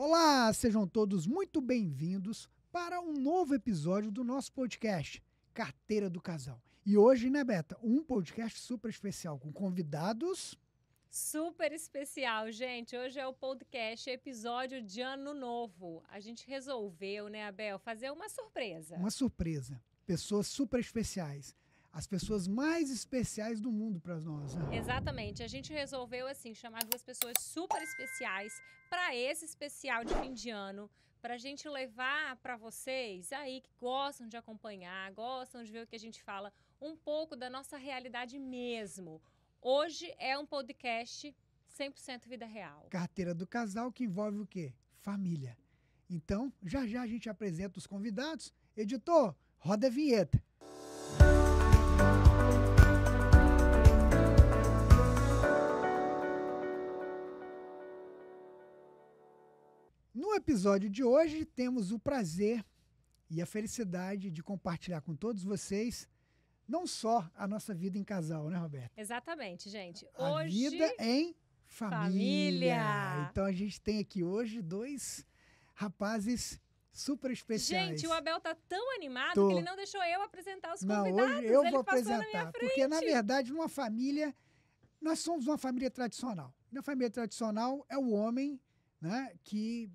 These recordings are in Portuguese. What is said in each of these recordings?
Olá, sejam todos muito bem-vindos para um novo episódio do nosso podcast, Carteira do Casal. E hoje, né, Beta, um podcast super especial com convidados super especial, gente. Hoje é o podcast episódio de ano novo. A gente resolveu, né, Abel, fazer uma surpresa. Uma surpresa. Pessoas super especiais as pessoas mais especiais do mundo para nós. Né? Exatamente. A gente resolveu assim chamar duas pessoas super especiais para esse especial de fim de ano, para a gente levar para vocês aí que gostam de acompanhar, gostam de ver o que a gente fala, um pouco da nossa realidade mesmo. Hoje é um podcast 100% vida real. Carteira do casal que envolve o quê? Família. Então, já já a gente apresenta os convidados. Editor, roda a vinheta. episódio de hoje, temos o prazer e a felicidade de compartilhar com todos vocês não só a nossa vida em casal, né, Roberto? Exatamente, gente. A hoje... vida em família. família. Então a gente tem aqui hoje dois rapazes super especiais. Gente, o Abel tá tão animado Tô. que ele não deixou eu apresentar os convidados. Não, hoje eu ele vou apresentar, na porque na verdade numa família nós somos uma família tradicional. Na família tradicional é o homem, né, que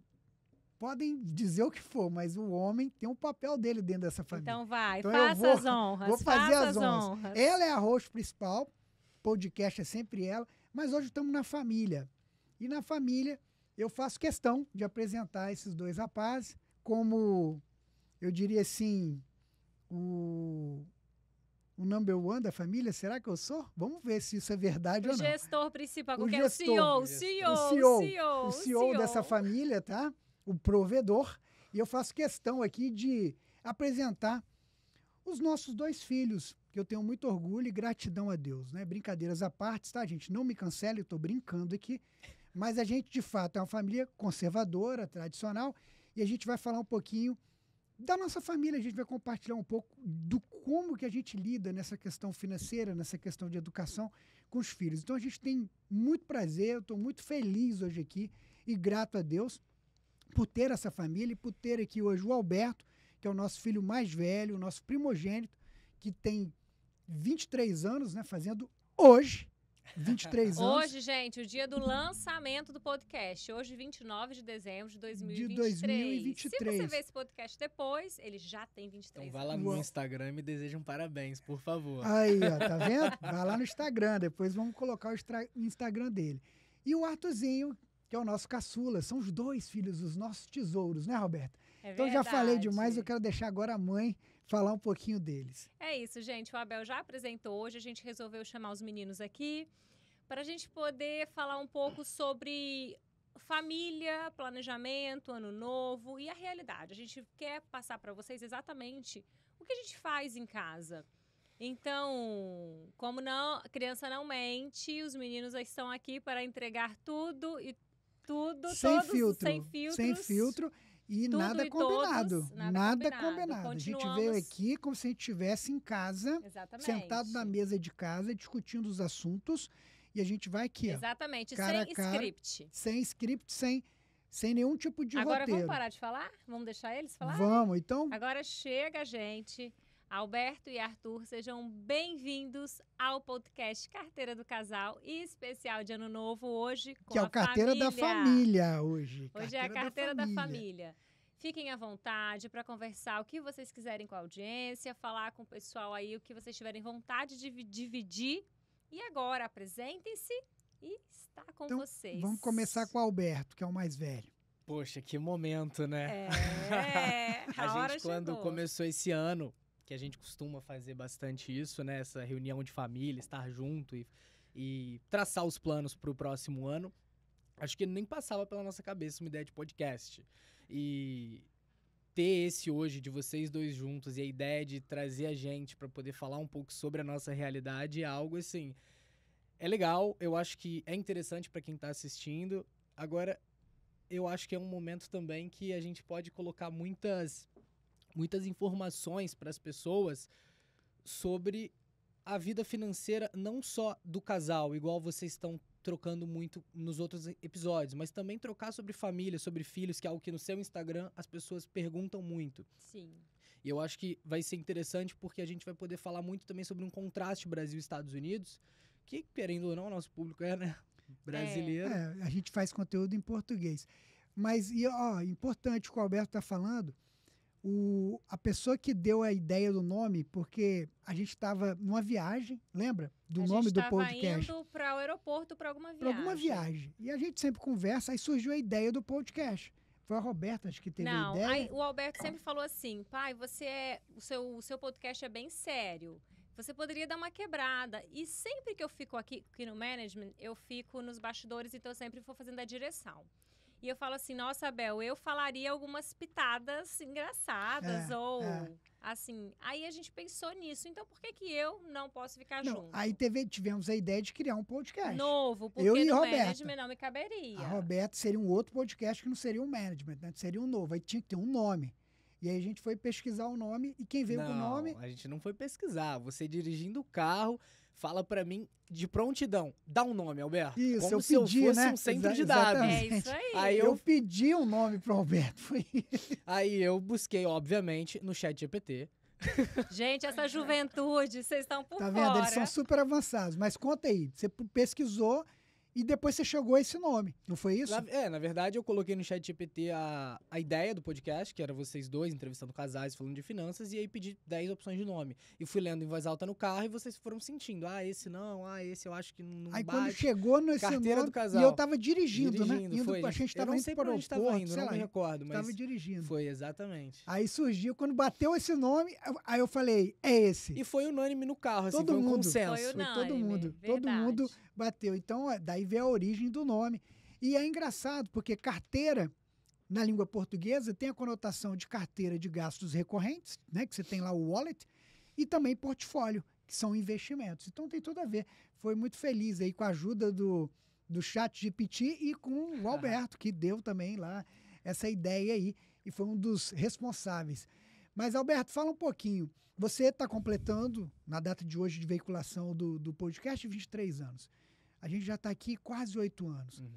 podem dizer o que for, mas o homem tem um papel dele dentro dessa família. Então vai, então faça vou, as honras. Vou fazer as honras. honras. Ela é a host principal, podcast é sempre ela, mas hoje estamos na família. E na família, eu faço questão de apresentar esses dois rapazes como, eu diria assim, o, o number one da família? Será que eu sou? Vamos ver se isso é verdade o ou não. Gestor principal, o gestor principal, é o CEO, o CEO, CEO, CEO, o CEO, o CEO dessa família, tá? o provedor. E eu faço questão aqui de apresentar os nossos dois filhos, que eu tenho muito orgulho e gratidão a Deus, né? Brincadeiras à parte, tá, gente? Não me cancele, eu tô brincando aqui. Mas a gente, de fato, é uma família conservadora, tradicional, e a gente vai falar um pouquinho da nossa família, a gente vai compartilhar um pouco do como que a gente lida nessa questão financeira, nessa questão de educação com os filhos. Então a gente tem muito prazer, eu estou muito feliz hoje aqui e grato a Deus por ter essa família e por ter aqui hoje o Alberto, que é o nosso filho mais velho, o nosso primogênito, que tem 23 anos, né? Fazendo hoje 23 anos. Hoje, gente, o dia do lançamento do podcast. Hoje, 29 de dezembro de 2023. De 2023. Se você ver esse podcast depois, ele já tem 23 Então vá lá no Instagram e me deseja um parabéns, por favor. Aí, ó, tá vendo? Vá lá no Instagram, depois vamos colocar o Instagram dele. E o Artuzinho que é o nosso caçula. São os dois filhos, os nossos tesouros, né, Roberta? É então já falei demais, eu quero deixar agora a mãe falar um pouquinho deles. É isso, gente. O Abel já apresentou hoje, a gente resolveu chamar os meninos aqui para a gente poder falar um pouco sobre família, planejamento, ano novo e a realidade. A gente quer passar para vocês exatamente o que a gente faz em casa. Então, como não, criança não mente, os meninos estão aqui para entregar tudo e tudo, sem filtro, sem filtros. Sem filtro e Tudo nada e combinado. Todos, nada, nada, combinado. combinado. A gente veio aqui como se a gente estivesse em casa, Exatamente. sentado na mesa de casa, discutindo os assuntos. E a gente vai aqui. Exatamente, cara sem cara, script. Sem script, sem, sem nenhum tipo de Agora roteiro. vamos parar de falar? Vamos deixar eles falar? Vamos, então. Agora chega, gente. Alberto e Arthur, sejam bem-vindos ao podcast Carteira do Casal e especial de Ano Novo hoje com que é o Carteira família. da Família hoje. Hoje carteira é a Carteira da Família. Da família. Fiquem à vontade para conversar o que vocês quiserem com a audiência, falar com o pessoal aí o que vocês tiverem vontade de dividir. E agora, apresentem-se e está com então, vocês. Vamos começar com o Alberto, que é o mais velho. Poxa, que momento, né? É, a, a gente quando chegou. começou esse ano, que a gente costuma fazer bastante isso, né? Essa reunião de família, estar junto e, e traçar os planos para o próximo ano. Acho que nem passava pela nossa cabeça uma ideia de podcast. E ter esse hoje de vocês dois juntos e a ideia de trazer a gente para poder falar um pouco sobre a nossa realidade é algo assim. É legal, eu acho que é interessante para quem está assistindo. Agora, eu acho que é um momento também que a gente pode colocar muitas muitas informações para as pessoas sobre a vida financeira não só do casal, igual vocês estão trocando muito nos outros episódios, mas também trocar sobre família, sobre filhos, que é algo que no seu Instagram as pessoas perguntam muito. Sim. E eu acho que vai ser interessante porque a gente vai poder falar muito também sobre um contraste Brasil Estados Unidos, que querendo ou não, o nosso público é, né, é. brasileiro. É. É, a gente faz conteúdo em português. Mas e ó, importante o que o Alberto está falando, o, a pessoa que deu a ideia do nome, porque a gente estava numa viagem, lembra? Do a nome do podcast. indo para o aeroporto para alguma viagem. Para alguma viagem. E a gente sempre conversa, aí surgiu a ideia do podcast. Foi a Roberta acho que teve Não, a ideia. Aí, o Alberto sempre falou assim, pai, você é, o seu, o seu podcast é bem sério. Você poderia dar uma quebrada. E sempre que eu fico aqui, aqui no management, eu fico nos bastidores, então eu sempre vou fazendo a direção. E eu falo assim, nossa, Bel, eu falaria algumas pitadas engraçadas é, ou é. assim. Aí a gente pensou nisso. Então por que que eu não posso ficar não, junto? Aí teve, tivemos a ideia de criar um podcast. Novo, porque eu e no Roberta. management não me caberia. A seria um outro podcast que não seria um management, né? Seria um novo. Aí tinha que ter um nome. E aí a gente foi pesquisar o nome e quem veio não, com o nome. A gente não foi pesquisar. Você dirigindo o carro, Fala para mim de prontidão. Dá um nome, Alberto. Isso, Como eu se pedi, eu fosse né? um centro Exa de dados. Exatamente. É isso aí. aí eu... eu... pedi um nome pro Alberto, foi isso. Aí eu busquei, obviamente, no chat GPT. Gente, essa juventude, vocês estão por fora. Tá vendo? Eles são super avançados. Mas conta aí, você pesquisou e depois você chegou a esse nome, não foi isso? Na, é, na verdade eu coloquei no chat GPT a, a ideia do podcast, que era vocês dois entrevistando casais, falando de finanças, e aí pedi 10 opções de nome. E fui lendo em voz alta no carro e vocês foram sentindo, ah, esse não, ah, esse eu acho que não, aí, bate. quando chegou nesse Carteira nome, do casal. e eu tava dirigindo, né? dirigindo né? Indo, foi. A gente tava eu não sei pra onde tava indo, não lá, me recordo, mas... Tava dirigindo. Foi, exatamente. Aí surgiu, quando bateu esse nome, aí eu falei, é esse. E foi unânime no carro, todo assim, todo mundo. Um consenso. Foi, unânime, foi todo mundo, verdade. todo mundo bateu. Então, daí Aí vê a origem do nome. E é engraçado, porque carteira, na língua portuguesa, tem a conotação de carteira de gastos recorrentes, né? Que você tem lá o wallet, e também portfólio, que são investimentos. Então tem tudo a ver. Foi muito feliz aí com a ajuda do, do chat Piti e com o Alberto, que deu também lá essa ideia aí e foi um dos responsáveis. Mas, Alberto, fala um pouquinho. Você está completando, na data de hoje de veiculação do, do podcast, 23 anos. A gente já está aqui quase oito anos. Uhum.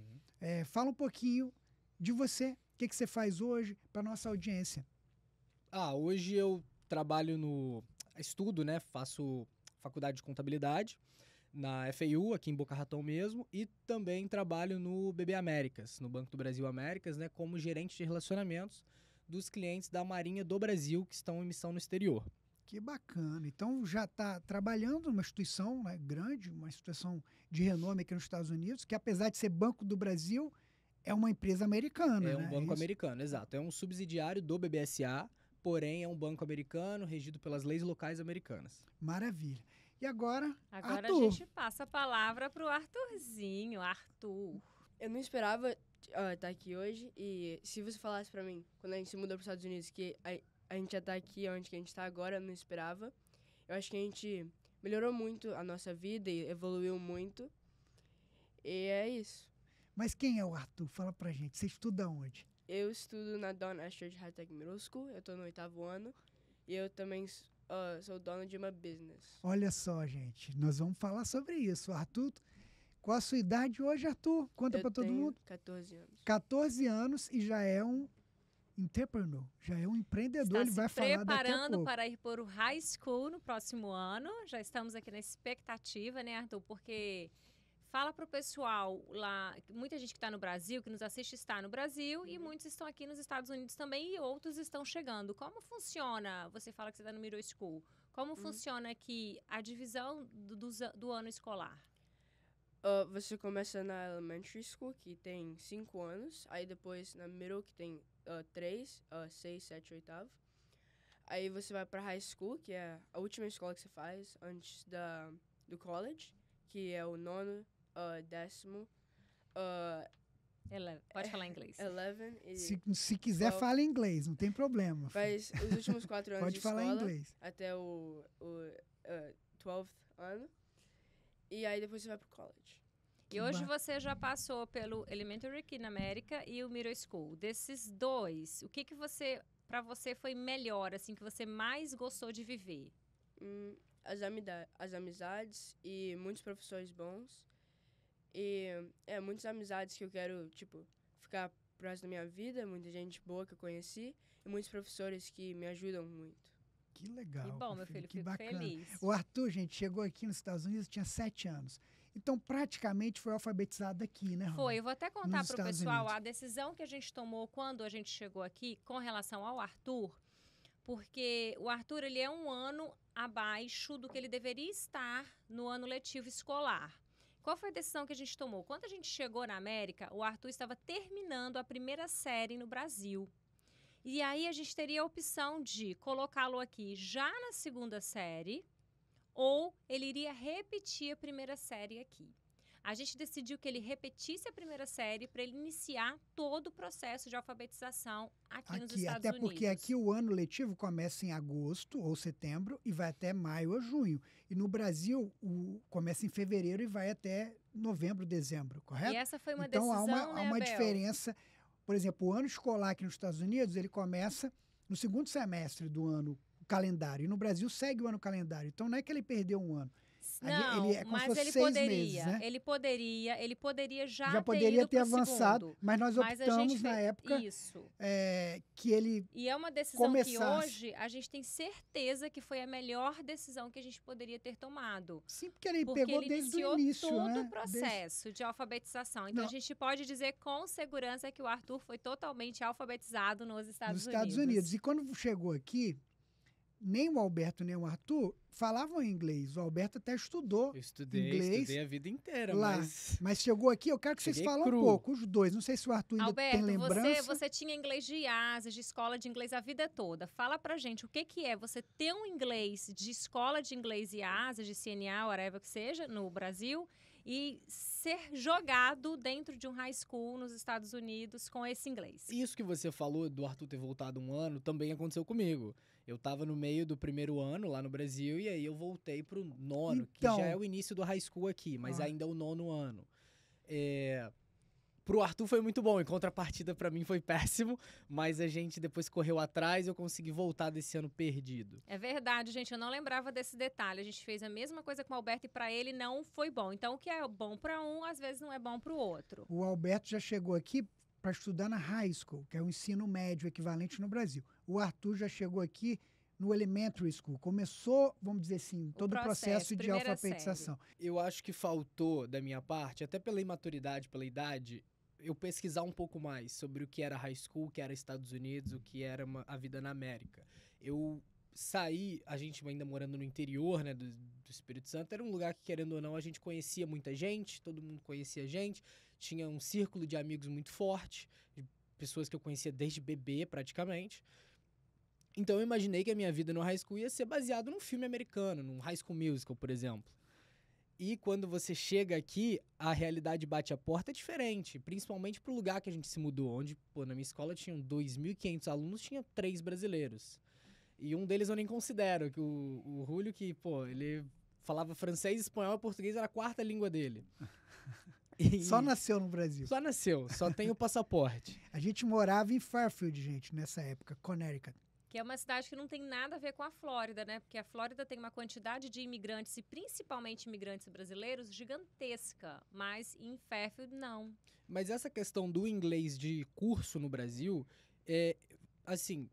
É, fala um pouquinho de você, o que, que você faz hoje para nossa audiência. Ah, hoje eu trabalho no estudo, né? Faço faculdade de contabilidade na FAU, aqui em Boca Raton mesmo, e também trabalho no BB Américas, no Banco do Brasil Américas, né, como gerente de relacionamentos dos clientes da Marinha do Brasil que estão em missão no exterior. Que bacana. Então já está trabalhando numa instituição né, grande, uma instituição de renome aqui nos Estados Unidos, que apesar de ser Banco do Brasil, é uma empresa americana. É né? um banco é americano, exato. É um subsidiário do BBSA, porém é um banco americano regido pelas leis locais americanas. Maravilha. E agora. Agora Arthur. a gente passa a palavra para o Arthurzinho. Arthur. Eu não esperava estar uh, tá aqui hoje e se você falasse para mim, quando a gente se mudou para os Estados Unidos, que a a gente já tá aqui onde a gente tá agora, não esperava. Eu acho que a gente melhorou muito a nossa vida e evoluiu muito. E é isso. Mas quem é o Arthur? Fala pra gente. Você estuda onde? Eu estudo na Don Asher de Tech Middle School. Eu tô no oitavo ano. E eu também uh, sou dono de uma business. Olha só, gente. Nós vamos falar sobre isso. Arthur, qual a sua idade hoje, Arthur? Conta eu pra todo mundo. 14 anos. 14 anos e já é um entrepreneur, já é um empreendedor, Está ele vai falar daqui a pouco. preparando para ir para o high school no próximo ano, já estamos aqui na expectativa, né, Arthur? Porque fala para o pessoal lá, muita gente que está no Brasil, que nos assiste está no Brasil e uhum. muitos estão aqui nos Estados Unidos também e outros estão chegando. Como funciona? Você fala que você está no Middle School. Como uhum. funciona aqui a divisão do, do, do ano escolar? Uh, você começa na elementary school, que tem 5 anos, aí depois na middle, que tem uh, 3, uh, 6, 7, 8. Aí você vai para high school, que é a última escola que você faz antes da, do college, que é o nono, uh, décimo. Uh, Eleven. Pode falar inglês. Eleven e se, se quiser, well, fala inglês, não tem problema. Faz os últimos quatro anos Pode falar escola, inglês. até o, o uh, 12 ano. E aí depois você vai pro college. E hoje bacana. você já passou pelo Elementary aqui na América e o Middle School. Desses dois, o que que você, para você foi melhor, assim, que você mais gostou de viver? Hum, as, amida as amizades e muitos professores bons. E, é, muitas amizades que eu quero, tipo, ficar pro resto da minha vida. Muita gente boa que eu conheci. E muitos professores que me ajudam muito. Que legal. Que bom, meu filho, filho que bacana. feliz. O Arthur, gente, chegou aqui nos Estados Unidos, tinha sete anos. Então, praticamente foi alfabetizado aqui, né? Roma? Foi. Eu vou até contar para o pessoal Unidos. a decisão que a gente tomou quando a gente chegou aqui com relação ao Arthur, porque o Arthur ele é um ano abaixo do que ele deveria estar no ano letivo escolar. Qual foi a decisão que a gente tomou? Quando a gente chegou na América, o Arthur estava terminando a primeira série no Brasil. E aí a gente teria a opção de colocá-lo aqui já na segunda série ou ele iria repetir a primeira série aqui. A gente decidiu que ele repetisse a primeira série para ele iniciar todo o processo de alfabetização aqui, aqui nos Estados até Unidos. Até porque aqui o ano letivo começa em agosto ou setembro e vai até maio ou junho. E no Brasil o, começa em fevereiro e vai até novembro, dezembro, correto? E essa foi uma então, decisão, Então há uma, né, há uma diferença. Por exemplo, o ano escolar aqui nos Estados Unidos ele começa no segundo semestre do ano calendário. E no Brasil segue o ano calendário. Então não é que ele perdeu um ano. Não, é ele, ele é mas ele poderia, meses, né? ele poderia, ele poderia já, já poderia ter, ter avançado, segundo, mas nós optamos mas na época isso. É, que ele e é uma decisão começasse. que hoje a gente tem certeza que foi a melhor decisão que a gente poderia ter tomado. Sim, porque ele porque pegou ele desde o início, todo né? o processo desde... de alfabetização. Então Não. a gente pode dizer com segurança que o Arthur foi totalmente alfabetizado nos Estados nos Unidos. Nos Estados Unidos e quando chegou aqui nem o Alberto nem o Arthur falavam inglês. O Alberto até estudou eu estudei, inglês. Estudei a vida inteira, lá. mas... Mas chegou aqui, eu quero que Cheguei vocês falem cru. um pouco, os dois. Não sei se o Arthur ainda Alberto, tem lembrança. Alberto, você, você tinha inglês de asas, de escola de inglês a vida toda. Fala pra gente, o que, que é você ter um inglês de escola de inglês e asas, de CNA, whatever que seja, no Brasil e ser jogado dentro de um high school nos Estados Unidos com esse inglês. Isso que você falou do Arthur ter voltado um ano também aconteceu comigo. Eu tava no meio do primeiro ano lá no Brasil e aí eu voltei pro nono, então... que já então. é o início do high school aqui, mas ah. ainda é o nono ano. É pro Arthur foi muito bom, em contrapartida para mim foi péssimo, mas a gente depois correu atrás e eu consegui voltar desse ano perdido. É verdade, gente, eu não lembrava desse detalhe. A gente fez a mesma coisa com o Alberto e para ele não foi bom. Então o que é bom para um às vezes não é bom para o outro. O Alberto já chegou aqui para estudar na high school, que é o ensino médio equivalente no Brasil. O Arthur já chegou aqui no elementary school. Começou, vamos dizer assim, todo o processo, processo de alfabetização. Série. Eu acho que faltou, da minha parte, até pela imaturidade, pela idade, eu pesquisar um pouco mais sobre o que era high school, o que era Estados Unidos, o que era uma, a vida na América. Eu saí, a gente ainda morando no interior, né, do, do, Espírito Santo, era um lugar que, querendo ou não, a gente conhecia muita gente, todo mundo conhecia a gente, tinha um círculo de amigos muito forte, de pessoas que eu conhecia desde bebê, praticamente. Então eu imaginei que a minha vida no high school ia ser baseado num filme americano, num high school musical, por exemplo. E quando você chega aqui, a realidade bate a porta é diferente, principalmente pro lugar que a gente se mudou, onde, pô, na minha escola tinham 2.500 alunos, tinha três brasileiros. E um deles eu nem considero, que o, o Julio, que, pô, ele falava francês, espanhol e português, era a quarta língua dele. E... Só nasceu no Brasil. Só nasceu, só tem o passaporte. a gente morava em Fairfield, gente, nessa época, Connecticut que é uma cidade que não tem nada a ver com a Flórida, né? Porque a Flórida tem uma quantidade de imigrantes, e principalmente imigrantes brasileiros, gigantesca. Mas em Fairfield, não. Mas essa questão do inglês de curso no Brasil, é, assim,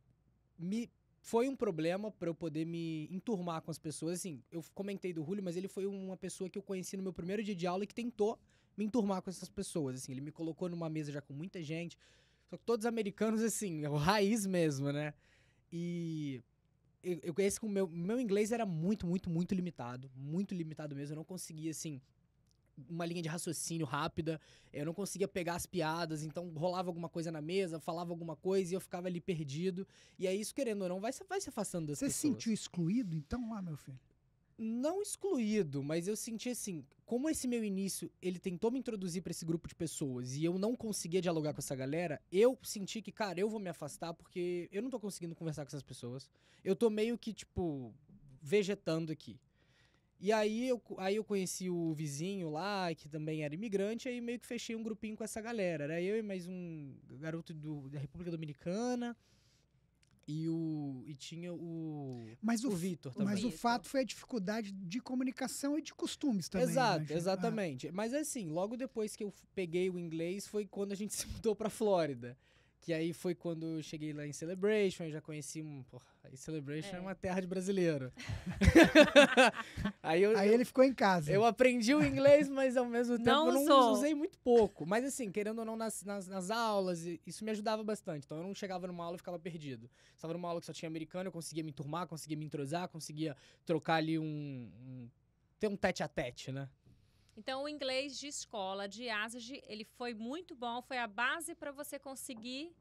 me foi um problema para eu poder me enturmar com as pessoas. Assim, eu comentei do Julio, mas ele foi uma pessoa que eu conheci no meu primeiro dia de aula e que tentou me enturmar com essas pessoas. Assim, ele me colocou numa mesa já com muita gente. Só que todos americanos, assim, é o raiz mesmo, né? E eu, eu conheço que o meu, meu inglês era muito, muito, muito limitado. Muito limitado mesmo. Eu não conseguia, assim, uma linha de raciocínio rápida, eu não conseguia pegar as piadas, então rolava alguma coisa na mesa, falava alguma coisa e eu ficava ali perdido. E aí é isso, querendo ou não, vai, vai se afastando das Você pessoas. sentiu excluído, então, lá, meu filho? não excluído, mas eu senti assim, como esse meu início, ele tentou me introduzir para esse grupo de pessoas e eu não conseguia dialogar com essa galera, eu senti que, cara, eu vou me afastar porque eu não tô conseguindo conversar com essas pessoas. Eu tô meio que tipo vegetando aqui. E aí eu, aí eu conheci o vizinho lá, que também era imigrante, aí meio que fechei um grupinho com essa galera. Era eu e mais um garoto do, da República Dominicana, e, o, e tinha o, mas o, o Vitor também. Mas o fato foi a dificuldade de comunicação e de costumes também. Exato, né, exatamente. Ah. Mas assim, logo depois que eu peguei o inglês foi quando a gente se mudou para Flórida. Que aí foi quando eu cheguei lá em Celebration, eu já conheci um. Porra, aí Celebration é. é uma terra de brasileiro. aí eu, aí eu, ele ficou em casa. Eu aprendi o inglês, mas ao mesmo tempo não eu não sou. usei muito pouco. Mas assim, querendo ou não, nas, nas, nas, aulas, isso me ajudava bastante. Então eu não chegava numa aula e ficava perdido. Estava numa aula que só tinha americano, eu conseguia me enturmar, conseguia me entrosar, conseguia trocar ali um, um ter um tete a tete, né? Então, o inglês de escola, de ASG, ele foi muito bom, foi a base para você conseguir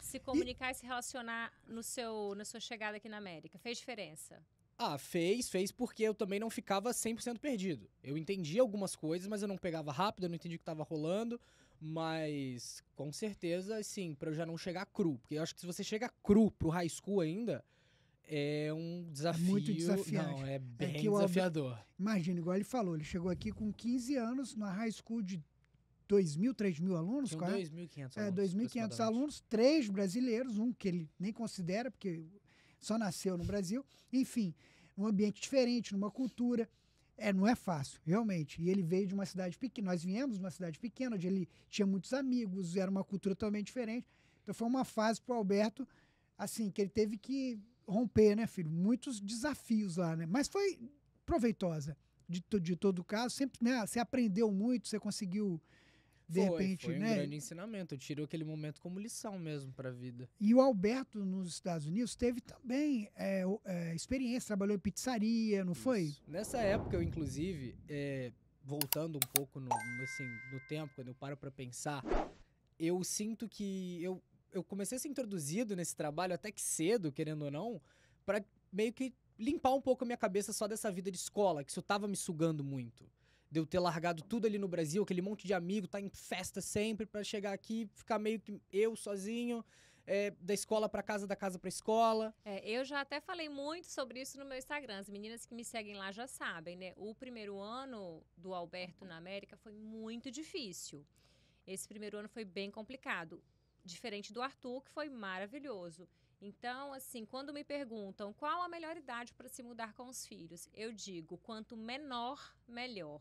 se comunicar e... e, se relacionar no seu, na sua chegada aqui na América. Fez diferença? Ah, fez, fez porque eu também não ficava 100% perdido. Eu entendia algumas coisas, mas eu não pegava rápido, eu não entendia o que estava rolando. Mas com certeza, sim, para eu já não chegar cru. Porque eu acho que se você chega cru para o high school ainda, é um é desafio. Muito desafiante. Não, é, é bem é desafiador. Alberto, imagina, igual ele falou, ele chegou aqui com 15 anos, na high school de 2 mil, 3 mil alunos? Tinha 2.500 é, alunos. 2.500 alunos, três brasileiros, um que ele nem considera, porque só nasceu no Brasil. Enfim, um ambiente diferente, numa cultura. É, não é fácil, realmente. E ele veio de uma cidade pequena. Nós viemos de uma cidade pequena, onde ele tinha muitos amigos, era uma cultura totalmente diferente. Então foi uma fase para o Alberto, assim, que ele teve que romper, né, filho? Muitos desafios lá, né? Mas foi proveitosa. De, de todo caso, sempre, né? Você aprendeu muito, você conseguiu de foi, repente, foi um né? grande ensinamento. Tirou aquele momento como lição mesmo para a vida. E o Alberto nos Estados Unidos teve também é, é, experiência, trabalhou em pizzaria, não Isso. foi? Nessa época, eu inclusive, é, voltando um pouco no, assim, no tempo, quando eu paro para pensar, eu sinto que eu eu comecei a ser introduzido nesse trabalho até que cedo, querendo ou não, para meio que limpar um pouco a minha cabeça só dessa vida de escola, que isso tava me sugando muito. De eu ter largado tudo ali no Brasil, aquele monte de amigo, tá em festa sempre, para chegar aqui, ficar meio que eu sozinho, é, da escola para casa, da casa para escola. É, eu já até falei muito sobre isso no meu Instagram. As meninas que me seguem lá já sabem, né? O primeiro ano do Alberto na América foi muito difícil. Esse primeiro ano foi bem complicado. Diferente do Arthur, que foi maravilhoso. Então, assim, quando me perguntam qual a melhor idade para se mudar com os filhos, eu digo: quanto menor, melhor.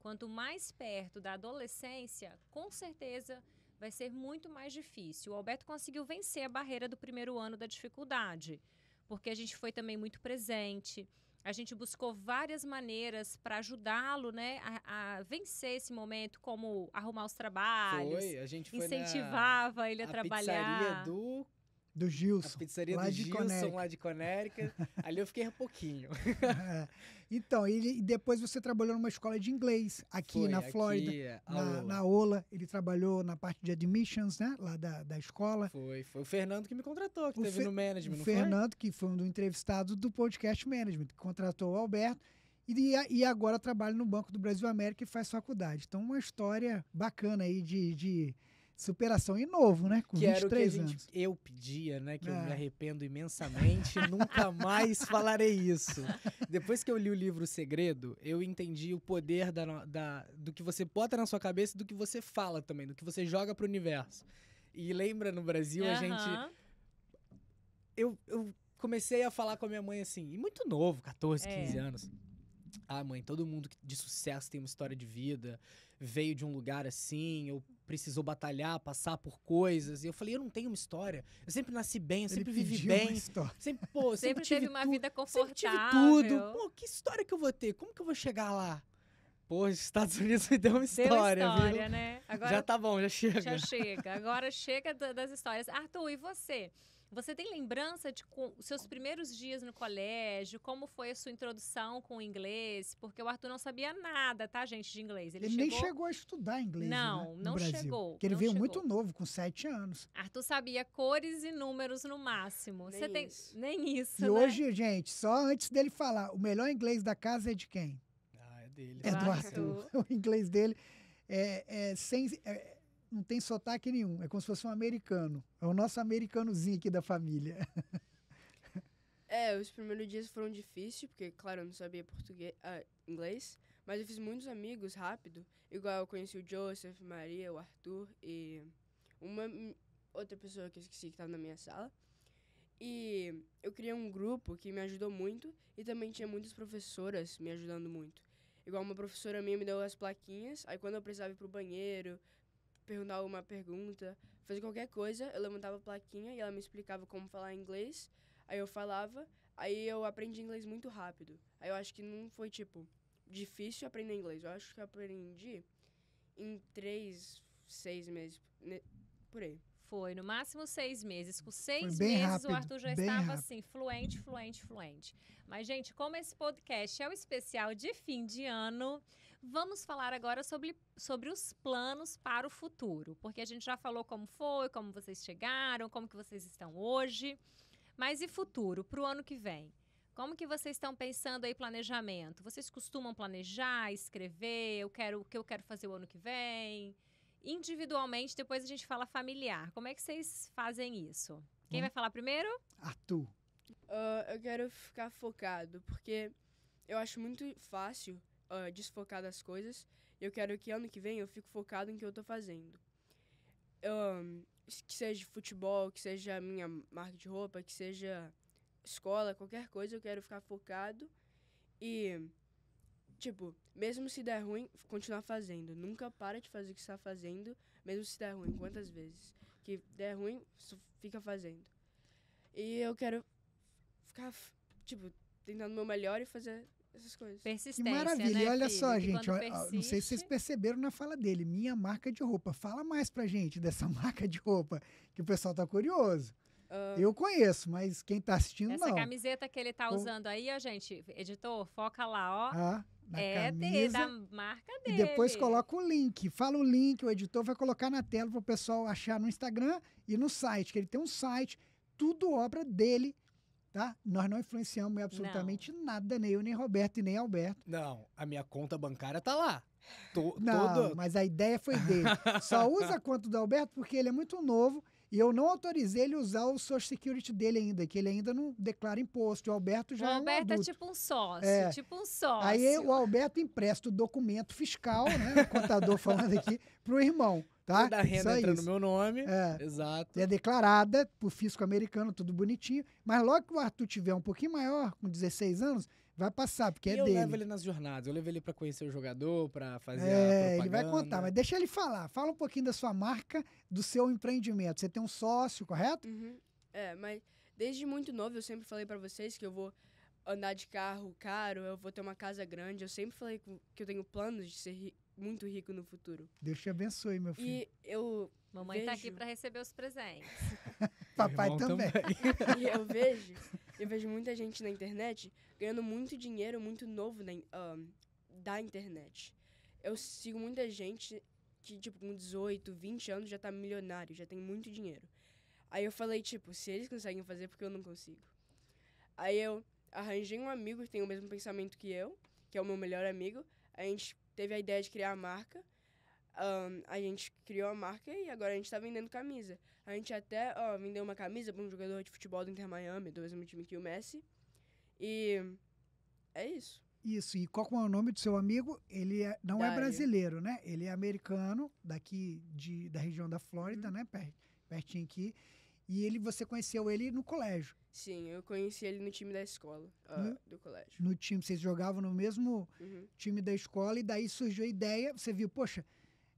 Quanto mais perto da adolescência, com certeza vai ser muito mais difícil. O Alberto conseguiu vencer a barreira do primeiro ano da dificuldade, porque a gente foi também muito presente. A gente buscou várias maneiras para ajudá-lo, né, a, a, vencer esse momento, como arrumar os trabalhos. Foi, a gente foi incentivava na, ele a, a trabalhar. Pizzaria do do Gilson. A pizzaria lá do de Gilson, Conérica. lá de Conérica. Ali eu fiquei um pouquinho. é. Então, ele, depois você trabalhou numa escola de inglês, aqui Foi, na Flórida. na, Ola. na, Ola. Ele trabalhou na parte de admissions, né? Lá da, da escola. Foi. Foi o Fernando que me contratou, que o teve Fe no management, o Fernando, foi? que foi um do entrevistados do podcast management, que contratou o Alberto. E, e agora trabalha no Banco do Brasil América e faz faculdade. Então, uma história bacana aí de, de superação e novo, né? Com que 23 era o que a gente, anos. eu pedia, né? Que é. eu me é. arrependo imensamente, nunca mais falarei isso. Depois que eu li o livro Segredo, eu entendi o poder da, da, do que você bota na sua cabeça e do que você fala também, do que você joga pro universo. E lembra no Brasil, uhum. a gente. Eu, eu comecei a falar com a minha mãe assim, e muito novo, 14, é. 15 anos. Ah, mãe, todo mundo de sucesso tem uma história de vida, veio de um lugar assim, ou precisou batalhar, passar por coisas. E eu falei, eu não tenho uma história. Eu sempre nasci bem, eu sempre Ele vivi bem. Sempre, pô, sempre, sempre tive uma vida confortável. Sempre tive tudo. Pô, que história que eu vou ter? Como que eu vou chegar lá? Pô, os Estados Unidos me deu uma história, deu história viu? né? Agora, já tá bom, já chega. Já chega. Agora chega das histórias. Arthur, e você? Você tem lembrança de com, seus primeiros dias no colégio? Como foi a sua introdução com o inglês? Porque o Arthur não sabia nada, tá, gente, de inglês. Ele, ele chegou... nem chegou a estudar inglês. Né, não, né, não Brasil, chegou. Porque ele veio chegou. muito novo, com sete anos. Arthur sabia cores e números no máximo. Nem Você tem isso. nem isso. E né? hoje, gente, só antes dele falar, o melhor inglês da casa é de quem? Ah, é dele. É do Arthur. Arthur. o inglês dele é, é sem. É, não tem sotaque nenhum, é como se fosse um americano. É o nosso americanozinho aqui da família. é, os primeiros dias foram difíceis, porque, claro, eu não sabia português, ah, inglês, mas eu fiz muitos amigos rápido. Igual eu conheci o Joseph, Maria, o Arthur e uma outra pessoa que eu esqueci que estava na minha sala. E eu criei um grupo que me ajudou muito e também tinha muitas professoras me ajudando muito. Igual uma professora minha me deu as plaquinhas, aí quando eu precisava ir pro banheiro, perguntar uma pergunta, fazer qualquer coisa, eu levantava a plaquinha e ela me explicava como falar inglês. Aí eu falava, aí eu aprendi inglês muito rápido. Aí eu acho que não foi, tipo, difícil aprender inglês. Eu acho que eu aprendi em três, seis meses, né, por aí. Foi, no máximo seis meses. Com seis meses, rápido, o Arthur já estava rápido. assim, fluente, fluente, fluente. Mas, gente, como esse podcast é o um especial de fim de ano, Vamos falar agora sobre, sobre os planos para o futuro, porque a gente já falou como foi, como vocês chegaram, como que vocês estão hoje. Mas e futuro, para o ano que vem? Como que vocês estão pensando aí planejamento? Vocês costumam planejar, escrever, eu quero o que eu quero fazer o ano que vem? Individualmente, depois a gente fala familiar. Como é que vocês fazem isso? Quem hum. vai falar primeiro? Arthur. Uh, eu quero ficar focado, porque eu acho muito fácil uh, desfocar das coisas. Eu quero que ano que vem eu fico focado em que eu tô fazendo. Um, ah, que seja futebol, que seja minha marca de roupa, que seja escola, qualquer coisa, eu quero ficar focado e tipo, mesmo se der ruim, continuar fazendo. Nunca para de fazer o que está fazendo, mesmo se der ruim, quantas vezes que der ruim, fica fazendo. E eu quero ficar tipo tentando o meu melhor e fazer essas coisas. Persistência, que maravilha. Né, e olha filho, só, gente, ó, persiste... não sei se vocês perceberam na fala dele, minha marca de roupa. Fala mais pra gente dessa marca de roupa, que o pessoal tá curioso. Uh, eu conheço, mas quem tá assistindo essa não. Essa camiseta que ele tá usando aí, ó, gente, editor, foca lá, ó. Ah, é camisa, de, da marca dele. E depois coloca o link. Fala o link, o editor vai colocar na tela para o pessoal achar no Instagram e no site, que ele tem um site, tudo obra dele tá? Nós não influenciamos absolutamente não. nada, nem eu, nem Roberto e nem Alberto. Não, a minha conta bancária tá lá. Tô, não, mas a ideia foi dele. Só usa a conta do Alberto porque ele é muito novo e eu não autorizei ele usar o Social Security dele ainda, que ele ainda não declara imposto. O Alberto já o é, um é tipo um sócio, é. tipo um sócio. Aí o Alberto empresta o documento fiscal, né? O contador falando aqui, pro irmão. Tá? Toda a renda é entra isso. no meu nome. É. Exato. É declarada por fisco americano, tudo bonitinho. Mas logo que o Arthur tiver um pouquinho maior, com 16 anos, vai passar, porque e é eu dele. Eu levo ele nas jornadas, eu levo ele para conhecer o jogador, para fazer é, a propaganda. Ele vai contar, mas deixa ele falar. Fala um pouquinho da sua marca, do seu empreendimento. Você tem um sócio, correto? Uhum. É, mas desde muito novo eu sempre falei para vocês que eu vou andar de carro caro, eu vou ter uma casa grande. Eu sempre falei que eu tenho planos de ser muito rico no futuro. Deus te abençoe, meu filho. E eu. Mamãe vejo... tá aqui para receber os presentes. Papai também. e eu vejo, eu vejo muita gente na internet ganhando muito dinheiro, muito novo na, da internet. Eu sigo muita gente que, tipo, com 18, 20 anos já tá milionário, já tem muito dinheiro. Aí eu falei, tipo, se eles conseguem fazer, porque eu não consigo? Aí eu arranjei um amigo que tem o mesmo pensamento que eu, que é o meu melhor amigo. A gente teve a ideia de criar a marca. Um, a gente criou a marca e agora a gente está vendendo camisa. A gente até ó, vendeu uma camisa para um jogador de futebol do Inter Miami, do mesmo time que o Messi. E é isso. Isso, e qual é o nome do seu amigo? Ele é, não é Dario. é brasileiro, né? Ele é americano, daqui de, da região da Flórida, uhum. né? pertinho aqui. E ele, você conheceu ele no colégio. Sim, eu conheci ele no time da escola, uh, hum? no, do colégio. No time, vocês jogavam no mesmo uhum. time da escola e daí surgiu a ideia, você viu, poxa,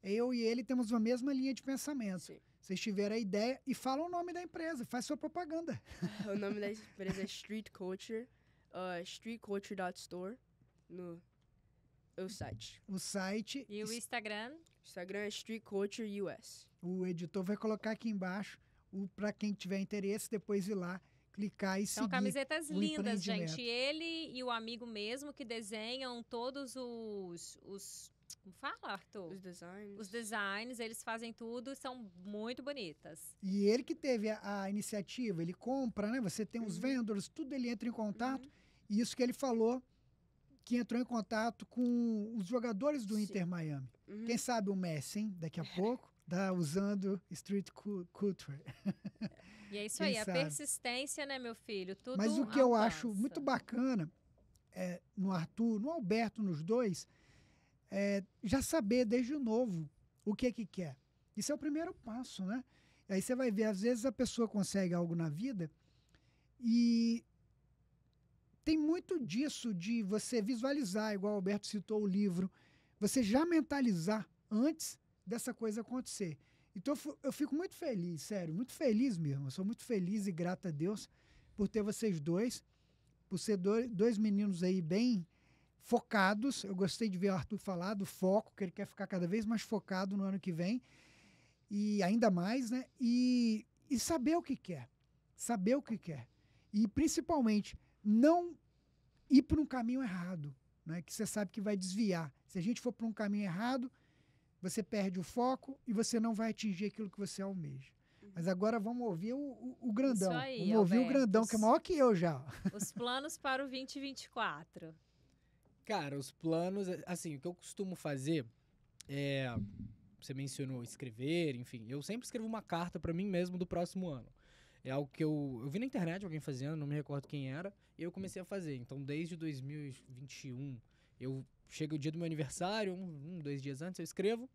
eu e ele temos a mesma linha de pensamento. Sim. Vocês tiveram a ideia e fala o nome da empresa, faz sua propaganda. o nome da empresa é Street Culture, uh, streetculture.store, no o site. O site. E o Instagram? Instagram é Street Culture US. O editor vai colocar aqui embaixo, para quem tiver interesse, depois ir lá clicar e São seguir. São camisetas lindas, gente. Ele e o amigo mesmo que desenham todos os, os como fala, Arthur? Os designs. Os designs, eles fazem tudo, são muito bonitas. E ele que teve a, a iniciativa, ele compra, né? Você tem uhum. os vendors, tudo ele entra em contato. Uhum. E isso que ele falou, que entrou em contato com os jogadores do Sim. Inter Miami. Uhum. Quem sabe o Messi, hein? Daqui a pouco. Tá usando street culture. E é isso aí, sabe? a persistência, né, meu filho? Tudo Mas o que alcança. eu acho muito bacana é, no Arthur, no Alberto, nos dois, é já saber desde o novo o que é que quer. Isso é o primeiro passo, né? Aí você vai ver, às vezes a pessoa consegue algo na vida e tem muito disso de você visualizar, igual o Alberto citou o livro, você já mentalizar antes dessa coisa acontecer. Então eu fico muito feliz, sério, muito feliz mesmo. Eu sou muito feliz e grata a Deus por ter vocês dois, por ser dois meninos aí bem focados. Eu gostei de ver o Arthur falar do foco, que ele quer ficar cada vez mais focado no ano que vem, e ainda mais, né? E, e saber o que quer, saber o que quer. E principalmente, não ir por um caminho errado, né? que você sabe que vai desviar. Se a gente for por um caminho errado, você perde o foco e você não vai atingir aquilo que você almeja. Uhum. Mas agora vamos ouvir o, o, o grandão. Isso aí, vamos ouvir Alberto, o grandão, que é maior que eu já. Os planos para o 2024. Cara, os planos, assim, o que eu costumo fazer é. Você mencionou escrever, enfim. Eu sempre escrevo uma carta para mim mesmo do próximo ano. É algo que eu, eu vi na internet alguém fazendo, não me recordo quem era, e eu comecei a fazer. Então, desde 2021, eu chega o dia do meu aniversário, um, um dois dias antes, eu escrevo,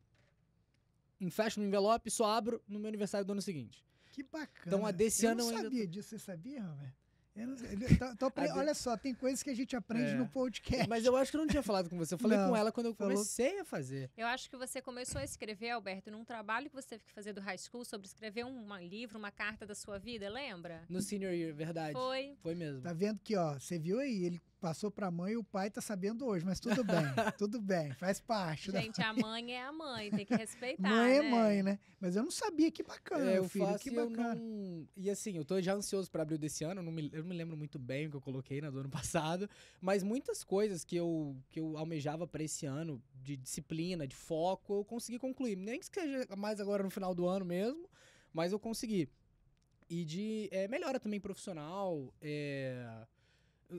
enfecho no envelope e só abro no meu aniversário do ano seguinte. Que bacana. Então, a desse eu ano não eu sabia ainda... disso, você sabia, Roberto? tô, olha só, tem coisas que a gente aprende é. no podcast. Mas eu acho que eu não tinha falado com você. Eu falei não, com ela quando eu comecei a fazer. Eu acho que você começou a escrever, Alberto, num trabalho que você teve que fazer do high school sobre escrever um livro, uma carta da sua vida, lembra? No senior year, verdade. Foi. Foi mesmo. Tá vendo que, ó, você viu aí, ele passou para a mãe e o pai está sabendo hoje, mas tudo bem, tudo bem, faz parte. Gente, a mãe é a mãe, tem que respeitar. mãe é né? é mãe, né? Mas eu não sabia que bacana, é, eu filho, faço, que bacana. Não... E assim, eu estou já ansioso para abril desse ano, não me... eu não me lembro muito bem o que eu coloquei na né, do ano passado, mas muitas coisas que eu, que eu almejava para esse ano, de disciplina, de foco, eu consegui concluir. Nem que seja mais agora no final do ano mesmo, mas eu consegui. E de é, melhora também profissional, é,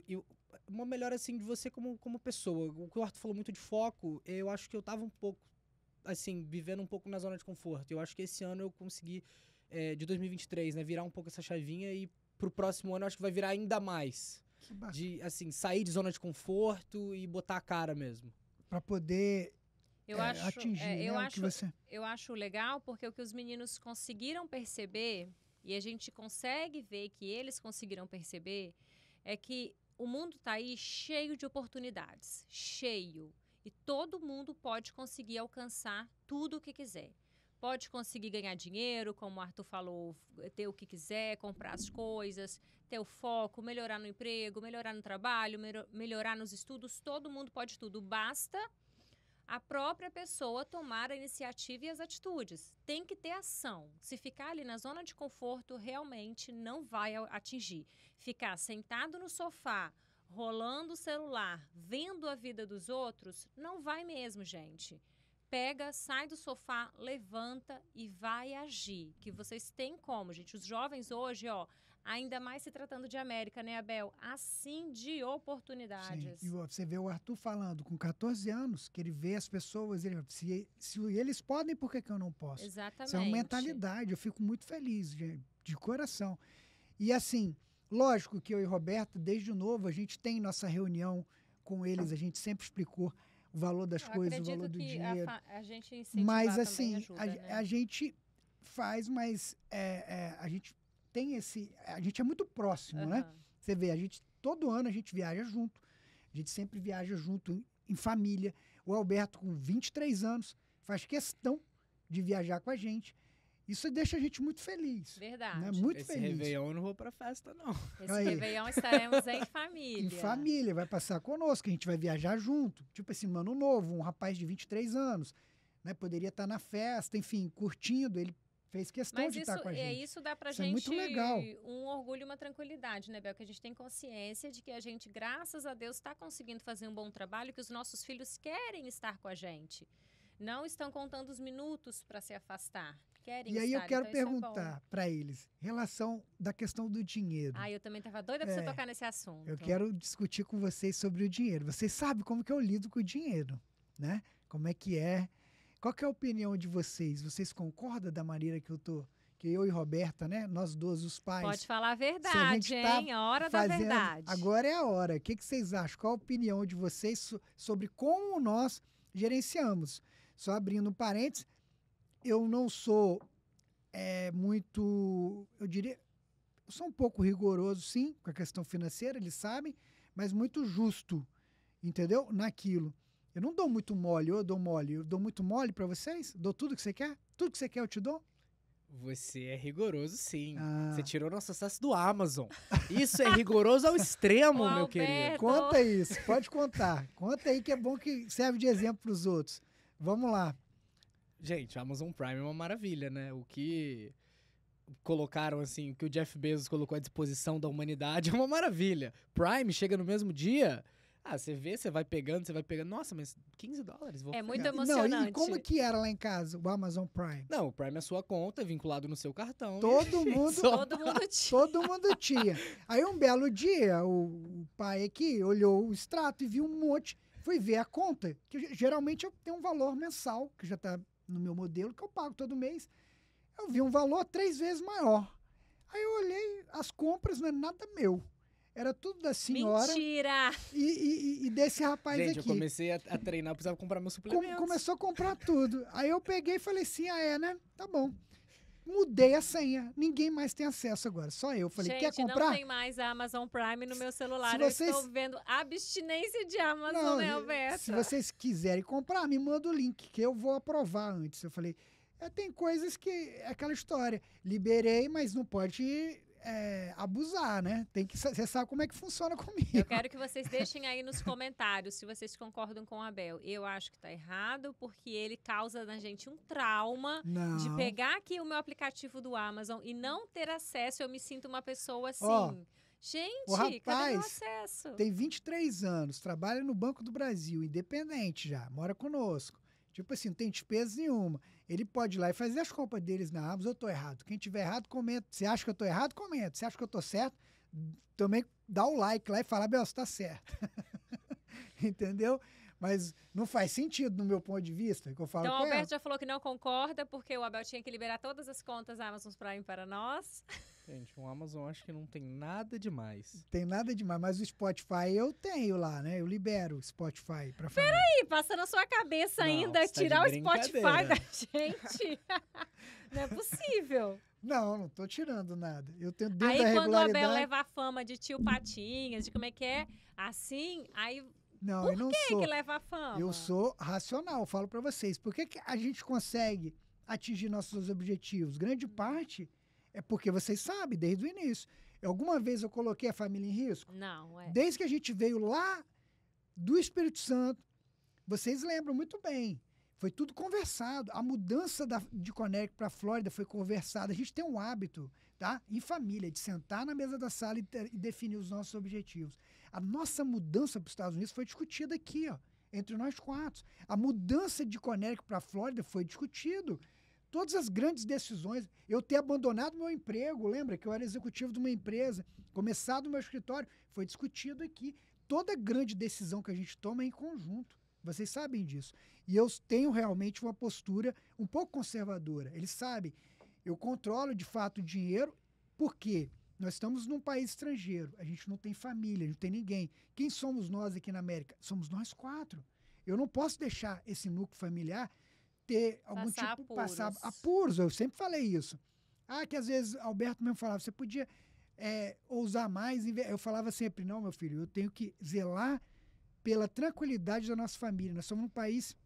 eu, uma melhora assim de você como, como pessoa. O que o Arthur falou muito de foco, eu acho que eu tava um pouco assim, vivendo um pouco na zona de conforto. Eu acho que esse ano eu consegui é, de 2023, né, virar um pouco essa chavinha e pro próximo ano eu acho que vai virar ainda mais. Que bacana. de assim, sair de zona de conforto e botar a cara mesmo. Para poder eu é, acho, atingir é, eu né, acho, você... Eu acho legal porque o que os meninos conseguiram perceber e a gente consegue ver que eles conseguiram perceber é que o mundo está aí cheio de oportunidades, cheio. E todo mundo pode conseguir alcançar tudo o que quiser. Pode conseguir ganhar dinheiro, como o Arthur falou, eh, ter o que quiser, comprar as coisas, ter o foco, melhorar no emprego, melhorar no trabalho, melhorar nos estudos. Todo mundo pode tudo. Basta a própria pessoa tomar a iniciativa e as atitudes. Tem que ter ação. Se ficar ali na zona de conforto, realmente não vai atingir. Ficar sentado no sofá, rolando o celular, vendo a vida dos outros, não vai mesmo, gente pega, sai do sofá, levanta e vai agir. Que vocês têm como, gente. Os jovens hoje, ó, ainda mais se tratando de América, né, Abel? Assim de oportunidades. Sim. E você vê o Arthur falando com 14 anos, que ele vê as pessoas, ele, se, se eles podem, por que, que eu não posso? Exatamente. Isso é uma mentalidade, eu fico muito feliz, de, de coração. E assim, lógico que eu e Roberto, desde novo, a gente tem nossa reunião com eles, a gente sempre explicou o valor das eu coisas, o valor do dinheiro. A, a gente mas assim, ajuda, a, né? a gente faz, mas é, é, a gente tem esse. A gente é muito próximo, uhum. né? Você vê, a gente. Todo ano a gente viaja junto. A gente sempre viaja junto em, em família. O Alberto, com 23 anos, faz questão de viajar com a gente. Isso deixa a gente muito feliz. Né? Verdade. Né? Muito Esse feliz. Esse Réveillon eu não vou para festa, não. Esse aí. Réveillon estaremos em família. em família, vai passar conosco, a gente vai viajar junto. Tipo assim, mano ano novo, um rapaz de 23 anos, né? Poderia estar tá na festa, enfim, curtindo. Ele fez questão Mas de isso, estar com a é gente. É, isso dá para gente é muito legal. um orgulho e uma tranquilidade, né, Bel? Que a gente tem consciência de que a gente, graças a Deus, está conseguindo fazer um bom trabalho, que os nossos filhos querem estar com a gente. Não estão contando os minutos para se afastar. Querem e aí estar, eu quero então é perguntar é para eles, relação da questão do dinheiro. Ah, eu também estava doida para é, você tocar nesse assunto. Eu quero discutir com vocês sobre o dinheiro. Vocês sabem como que eu lido com o dinheiro, né? Como é que é qual é a opinião de vocês? Vocês concordam da maneira que eu tô, que eu e Roberta, né? Nós duas, os pais. Pode falar a verdade, tá hein? A hora fazendo, da verdade. Agora é a hora. O que, que vocês acham? Qual a opinião de vocês sobre como nós gerenciamos? Só abrindo um parênteses, eu não sou é, muito, eu diria, eu sou um pouco rigoroso, sim, com a questão financeira, eles sabem, mas muito justo, entendeu? Naquilo. Eu não dou muito mole, eu dou mole. Eu dou muito mole para vocês? Dou tudo que você quer? Tudo que você quer eu te dou? Você é rigoroso, sim. Ah. Você tirou nosso acesso do Amazon. Isso é rigoroso ao extremo, meu querido. Conta isso, pode contar. Conta aí que é bom que serve de exemplo para os outros. Vamos lá. Gente, Amazon Prime é uma maravilha, né? O que colocaram assim, o que o Jeff Bezos colocou à disposição da humanidade é uma maravilha. Prime chega no mesmo dia ah, você vê, você vai pegando, você vai pegando. Nossa, mas 15 dólares? Vou é muito emocionante. Não, e como que era lá em casa o Amazon Prime? Não, o Prime é sua conta, vinculado no seu cartão. Todo mundo, todo mundo tinha. Todo mundo tinha. Aí um belo dia, o pai aqui olhou o extrato e viu um monte. Foi ver a conta, que geralmente eu tenho um valor mensal, que já está no meu modelo, que eu pago todo mês. Eu vi um valor três vezes maior. Aí eu olhei, as compras não é nada meu. Era tudo da senhora. Mentira! E, e, e desse rapaz Gente, aqui. Gente, eu comecei a, a treinar, precisava comprar meu suplemento. Com, começou a comprar tudo. Aí eu peguei e falei assim, ah é, né? Tá bom. Mudei a senha. Ninguém mais tem acesso agora. Só eu. Falei, Gente, quer comprar? não tem mais a Amazon Prime no meu celular. Se vocês... Eu estou vendo abstinência de Amazon, não, né, Alberto? Se vocês quiserem comprar, me manda o link, que eu vou aprovar antes. Eu falei, é, tem coisas que... É aquela história. Liberei, mas não pode ir é, abusar, né? Tem que você sabe como é que funciona comigo. Eu quero que vocês deixem aí nos comentários se vocês concordam com o Abel. Eu acho que tá errado porque ele causa na gente um trauma não. de pegar aqui o meu aplicativo do Amazon e não ter acesso. Eu me sinto uma pessoa assim. Gente, o rapaz cadê meu acesso? Tem 23 anos, trabalha no Banco do Brasil, independente já, mora conosco. Tipo assim, não tem despesa nenhuma. Ele pode ir lá e fazer as compras deles na Amazon, eu tô errado. Quem tiver errado, comenta. Você acha que eu tô errado, comenta. Você acha que eu tô certo, também dá o like lá e fala, Bel, você está certo. Entendeu? Mas não faz sentido no meu ponto de vista, que eu falo Então, o Alberto ela. já falou que não concorda, porque o Abel tinha que liberar todas as contas Amazon Prime para nós. Gente, o Amazon acho que não tem nada demais. Tem nada demais, mas o Spotify eu tenho lá, né? Eu libero o Spotify pra falar. Peraí, passa na sua cabeça não, ainda tá tirar o Spotify da gente. não é possível. Não, não tô tirando nada. Eu tenho dentro aí, da regularidade... Aí quando a Bel leva a fama de tio Patinhas, de como é que é, assim, aí... Não, Por eu não que sou. que leva a fama? Eu sou racional, falo para vocês. Por que, que a gente consegue atingir nossos objetivos? Grande parte é porque vocês sabem desde o início. Alguma vez eu coloquei a família em risco? Não, é. Desde que a gente veio lá do Espírito Santo, vocês lembram muito bem. Foi tudo conversado. A mudança da, de Connecticut para Flórida foi conversada. A gente tem um hábito, tá? Em família, de sentar na mesa da sala e, ter, e definir os nossos objetivos. A nossa mudança para os Estados Unidos foi discutida aqui, ó, entre nós quatro. A mudança de Connecticut para Flórida foi discutido todas as grandes decisões, eu ter abandonado meu emprego, lembra que eu era executivo de uma empresa, começado o meu escritório, foi discutido aqui. Toda grande decisão que a gente toma é em conjunto. Vocês sabem disso. E eu tenho realmente uma postura um pouco conservadora. Eles sabem, eu controlo de fato o dinheiro, porque nós estamos num país estrangeiro, a gente não tem família, não tem ninguém. Quem somos nós aqui na América? Somos nós quatro. Eu não posso deixar esse núcleo familiar ter algum passar tipo apuros. passar apuros. Eu sempre falei isso. Ah, que às vezes Alberto mesmo falava, você podia é, ousar mais. Eu falava sempre, não, meu filho, eu tenho que zelar pela tranquilidade da nossa família. Nós somos um país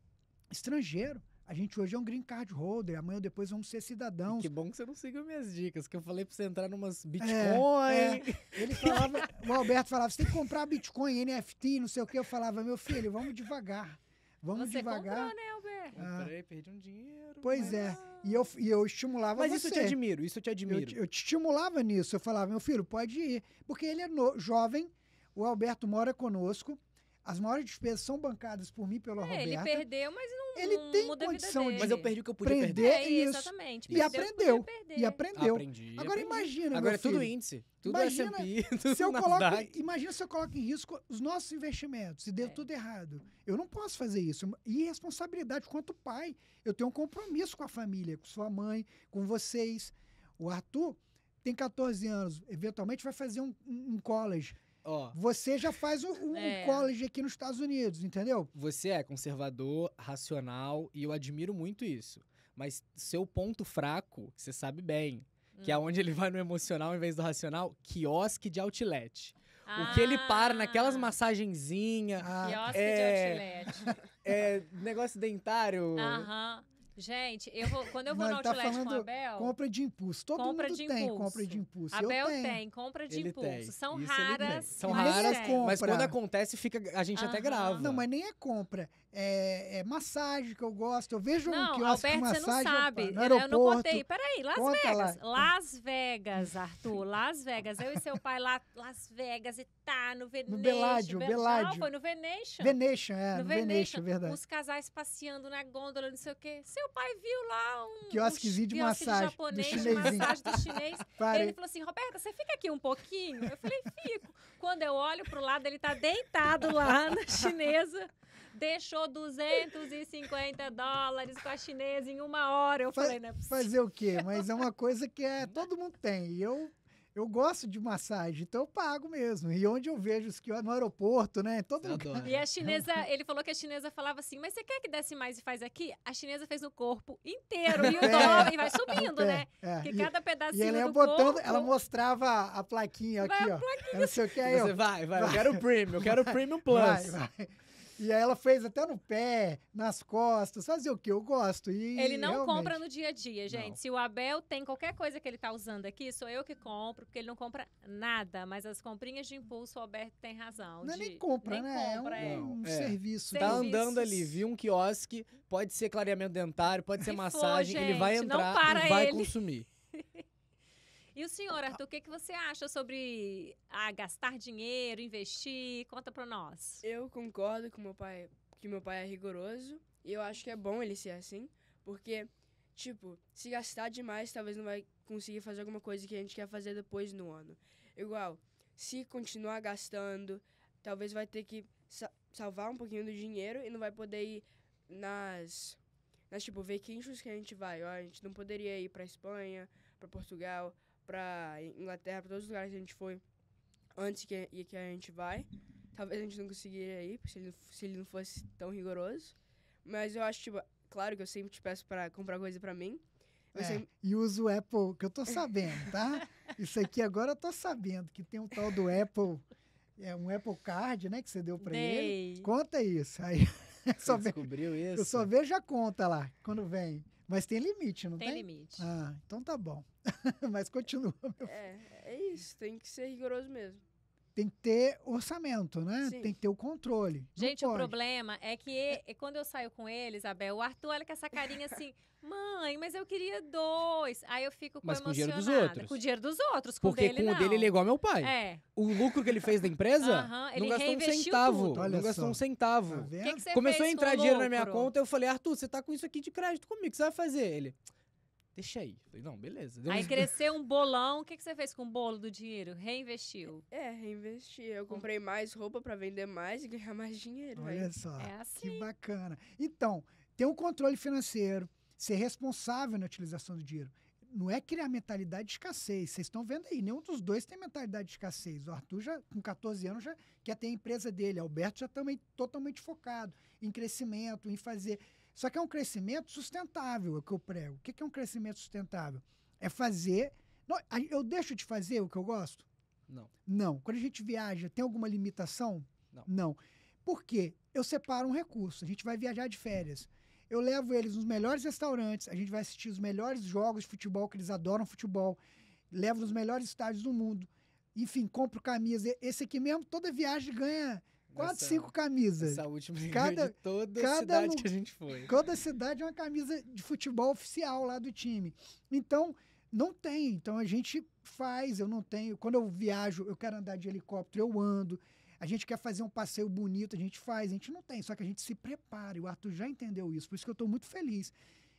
estrangeiro. A gente hoje é um green card holder, amanhã ou depois vamos ser cidadãos. que bom que você não seguiu minhas dicas, que eu falei pra você entrar numas é, Bitcoin. É, é. Ele falava, o Alberto falava, você tem que comprar Bitcoin, NFT, não sei o que. Eu falava, meu filho, vamos devagar. Vamos você devagar. Comprou, né, Alberto? Ah. Comprei, perdi um dinheiro. Pois mas... é. Tá. E eu, e eu estimulava mas você. Mas isso eu te admiro, isso eu te admiro. Eu, eu, te estimulava nisso. Eu falava, meu filho, pode ir. Porque ele é no, jovem, o Alberto mora conosco. As maiores despesas são bancadas por mim pelo é, Ele perdeu, mas não Ele não tem muda condição de Mas eu perdi o que eu podia perder. É, isso. Exatamente. E aprendeu. E aprendeu. Aprendi, Agora aprendi. imagina, Agora é tudo índice. Tudo é imagina, se eu coloco, imagina se eu coloco em risco os nossos investimentos e deu é. tudo errado. Eu não posso fazer isso. E responsabilidade quanto pai. Eu tenho um compromisso com a família, com sua mãe, com vocês. O Arthur tem 14 anos, eventualmente vai fazer um, um college ó. Você já faz um, um é. college aqui nos Estados Unidos, entendeu? Você é conservador, racional, e eu admiro muito isso. Mas seu ponto fraco, você sabe bem, que é hum. onde ele vai no emocional em vez do racional, quiosque de outlet. Ah, o que ele ah. para naquelas massagenzinhas. Ah, quiosque é, de outlet. É, negócio dentário. Aham. Uh -huh. Gente, eu vou, quando eu vou Não, no tá Outlet tá com a Bel... Compra de impulso. Todo compra mundo de tem impulso. compra de impulso. A Bel tem compra de ele impulso. Tem. São Isso raras. São raras, é compras mas quando acontece, fica, a gente até grava. Não, mas nem é compra é, é, massagem que eu gosto. Eu vejo não, um quiosque Alberto, de massagem. Você não sabe. Opa, Eu não contei. Peraí, Las Conta Vegas. Lá. Las Vegas, Arthur. Las Vegas. Eu e seu pai lá, Las Vegas e tá no Venetian. No Beládio, Ven... Beládio. Não, foi no Venetian. Venetian, é. No, no Venetian, Venetian, verdade. Os casais passeando na gôndola, não sei o quê. Seu pai viu lá um... que Quiosquezinho de massagem. massagem. japonês, do chinesinho. massagem do chinês. Parei. Ele falou assim, Roberta, você fica aqui um pouquinho? Eu falei, fico. Quando eu olho pro lado, ele tá deitado lá na chinesa deixou 250 dólares com a chinesa em uma hora. Eu Fa falei, né? Fazer o quê? Mas é uma coisa que é, todo mundo tem. E eu eu gosto de massagem, então eu pago mesmo. E onde eu vejo os que no aeroporto, né? Todo mundo. E a chinesa, ele falou que a chinesa falava assim: mas você quer que desce mais e faz aqui? A chinesa fez no corpo inteiro e o dólar é. e vai subindo, é, né? É. Que cada pedacinho e ela ia do botando, corpo... ela mostrava a plaquinha vai aqui, a ó. Plaquinha. Ela não sei o que é Você eu... vai, vai, vai, Eu quero o premium, eu quero o premium plus. Vai, vai. E aí ela fez até no pé, nas costas, fazer o que eu gosto. E ele não realmente... compra no dia a dia, gente. Não. Se o Abel tem qualquer coisa que ele tá usando aqui, sou eu que compro, porque ele não compra nada. Mas as comprinhas de impulso, o Alberto tem razão. Não é de... nem compra, nem né? É compra, é um, é. um é. serviço. Tá Serviços. andando ali, viu um quiosque, pode ser clareamento dentário, pode ser e massagem, for, ele vai entrar e vai ele. consumir. E o senhor, ah. Arthur, o que, que você acha sobre a ah, gastar dinheiro, investir? Conta para nós. Eu concordo com meu pai, que meu pai é rigoroso. E eu acho que é bom ele ser assim, porque, tipo, se gastar demais, talvez não vai conseguir fazer alguma coisa que a gente quer fazer depois no ano. Igual, se continuar gastando, talvez vai ter que sa salvar um pouquinho do dinheiro e não vai poder ir nas. Mas, tipo, ver quinchos que a gente vai. Ó, a gente não poderia ir para Espanha, para Portugal, pra Inglaterra, pra todos os lugares que a gente foi antes que, e que a gente vai. Talvez a gente não conseguiria ir, se ele, se ele não fosse tão rigoroso. Mas eu acho, tipo, claro que eu sempre te peço pra comprar coisa pra mim. É, sempre... E uso o Apple, que eu tô sabendo, tá? Isso aqui agora eu tô sabendo, que tem um tal do Apple, é um Apple Card, né, que você deu pra Dei. ele. Conta isso. Aí. Você descobriu isso? Eu só vejo a conta lá, quando vem. Mas tem limite, não tem? Tem limite. Ah, então tá bom. Mas continua. Meu... É, é isso, tem que ser rigoroso mesmo tem que ter orçamento, né? Sim. Tem que ter o controle. Gente, o problema é que é. quando eu saio com ele, Isabel, o Arthur olha com essa carinha assim, mãe, mas eu queria dois. Aí eu fico com mas com o dinheiro dos outros. Com o dinheiro dos outros, com Porque dele, com não. o dele ele é igual meu pai. É. O lucro que ele fez da empresa, uh -huh, ele não gastou um centavo. Tudo. Olha não só. gastou um centavo. Tá que que Começou a entrar dinheiro na minha conta, eu falei, Arthur, você tá com isso aqui de crédito comigo, o que você vai fazer? Ele deixa aí. Falei, não, beleza. Deu aí uns... cresceu um bolão, o que, que você fez com o bolo do dinheiro? Reinvestiu? É, reinvesti. Eu comprei mais roupa para vender mais e ganhar mais dinheiro. Olha aí. só, é assim. que bacana. Então, ter um controle financeiro, ser responsável na utilização do dinheiro. Não é criar mentalidade de escassez. Vocês estão vendo aí, nenhum dos dois tem mentalidade de escassez. O Arthur, já, com 14 anos, já quer ter a empresa dele. O Alberto já também totalmente focado em crescimento, em fazer só que é um crescimento sustentável, é o que eu prego. O que é um crescimento sustentável? É fazer. Eu deixo de fazer o que eu gosto? Não. Não. Quando a gente viaja, tem alguma limitação? Não. Não. Por quê? Eu separo um recurso. A gente vai viajar de férias. Eu levo eles nos melhores restaurantes, a gente vai assistir os melhores jogos de futebol, que eles adoram futebol. Levo nos melhores estádios do mundo. Enfim, compro camisa. Esse aqui mesmo, toda viagem ganha quatro, essa, cinco camisas. Essa última cada, de toda cada cidade no, que a gente foi. Cada cidade é uma camisa de futebol oficial lá do time. Então, não tem. Então a gente faz, eu não tenho. Quando eu viajo, eu quero andar de helicóptero, eu ando. A gente quer fazer um passeio bonito, a gente faz, a gente não tem, só que a gente se prepara. E o Arthur já entendeu isso, por isso que eu estou muito feliz.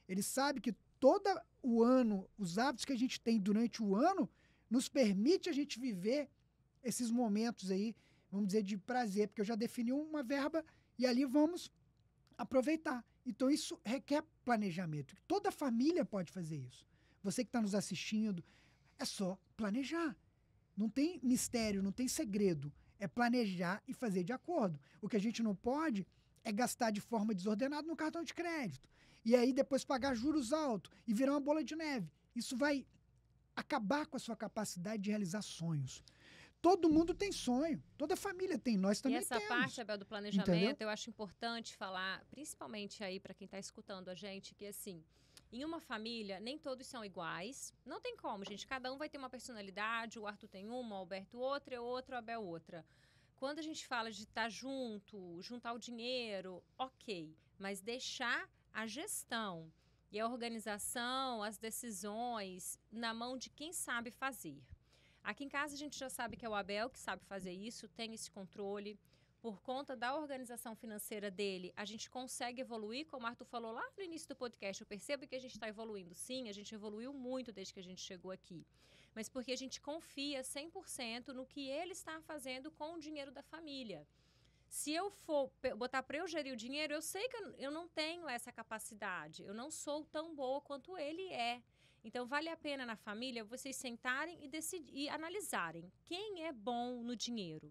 Ele sabe que todo o ano, os hábitos que a gente tem durante o ano, nos permite a gente viver esses momentos aí vamos dizer, de prazer, porque eu já defini uma verba e ali vamos aproveitar. Então, isso requer planejamento. Toda família pode fazer isso. Você que está nos assistindo, é só planejar. Não tem mistério, não tem segredo. É planejar e fazer de acordo. O que a gente não pode é gastar de forma desordenada no cartão de crédito. E aí depois pagar juros altos e virar uma bola de neve. Isso vai acabar com a sua capacidade de realizar sonhos. Todo mundo tem sonho, toda família tem, nós também temos. E essa temos. parte, Abel, do planejamento, Entendeu? eu acho importante falar, principalmente aí para quem está escutando a gente, que assim, em uma família, nem todos são iguais. Não tem como, gente. Cada um vai ter uma personalidade. O Arthur tem uma, o Alberto outra, eu outro o Abel outra. Quando a gente fala de estar tá junto, juntar o dinheiro, ok. Mas deixar a gestão e a organização, as decisões na mão de quem sabe fazer. Aqui em casa a gente já sabe que é o Abel que sabe fazer isso, tem esse controle. Por conta da organização financeira dele, a gente consegue evoluir, como o Arthur falou lá no início do podcast. Eu percebo que a gente está evoluindo. Sim, a gente evoluiu muito desde que a gente chegou aqui. Mas porque a gente confia 100% no que ele está fazendo com o dinheiro da família. Se eu for botar para eu gerir o dinheiro, eu sei que eu não tenho essa capacidade. Eu não sou tão boa quanto ele é. Então, vale a pena na família vocês sentarem e, decidir, e analisarem quem é bom no dinheiro.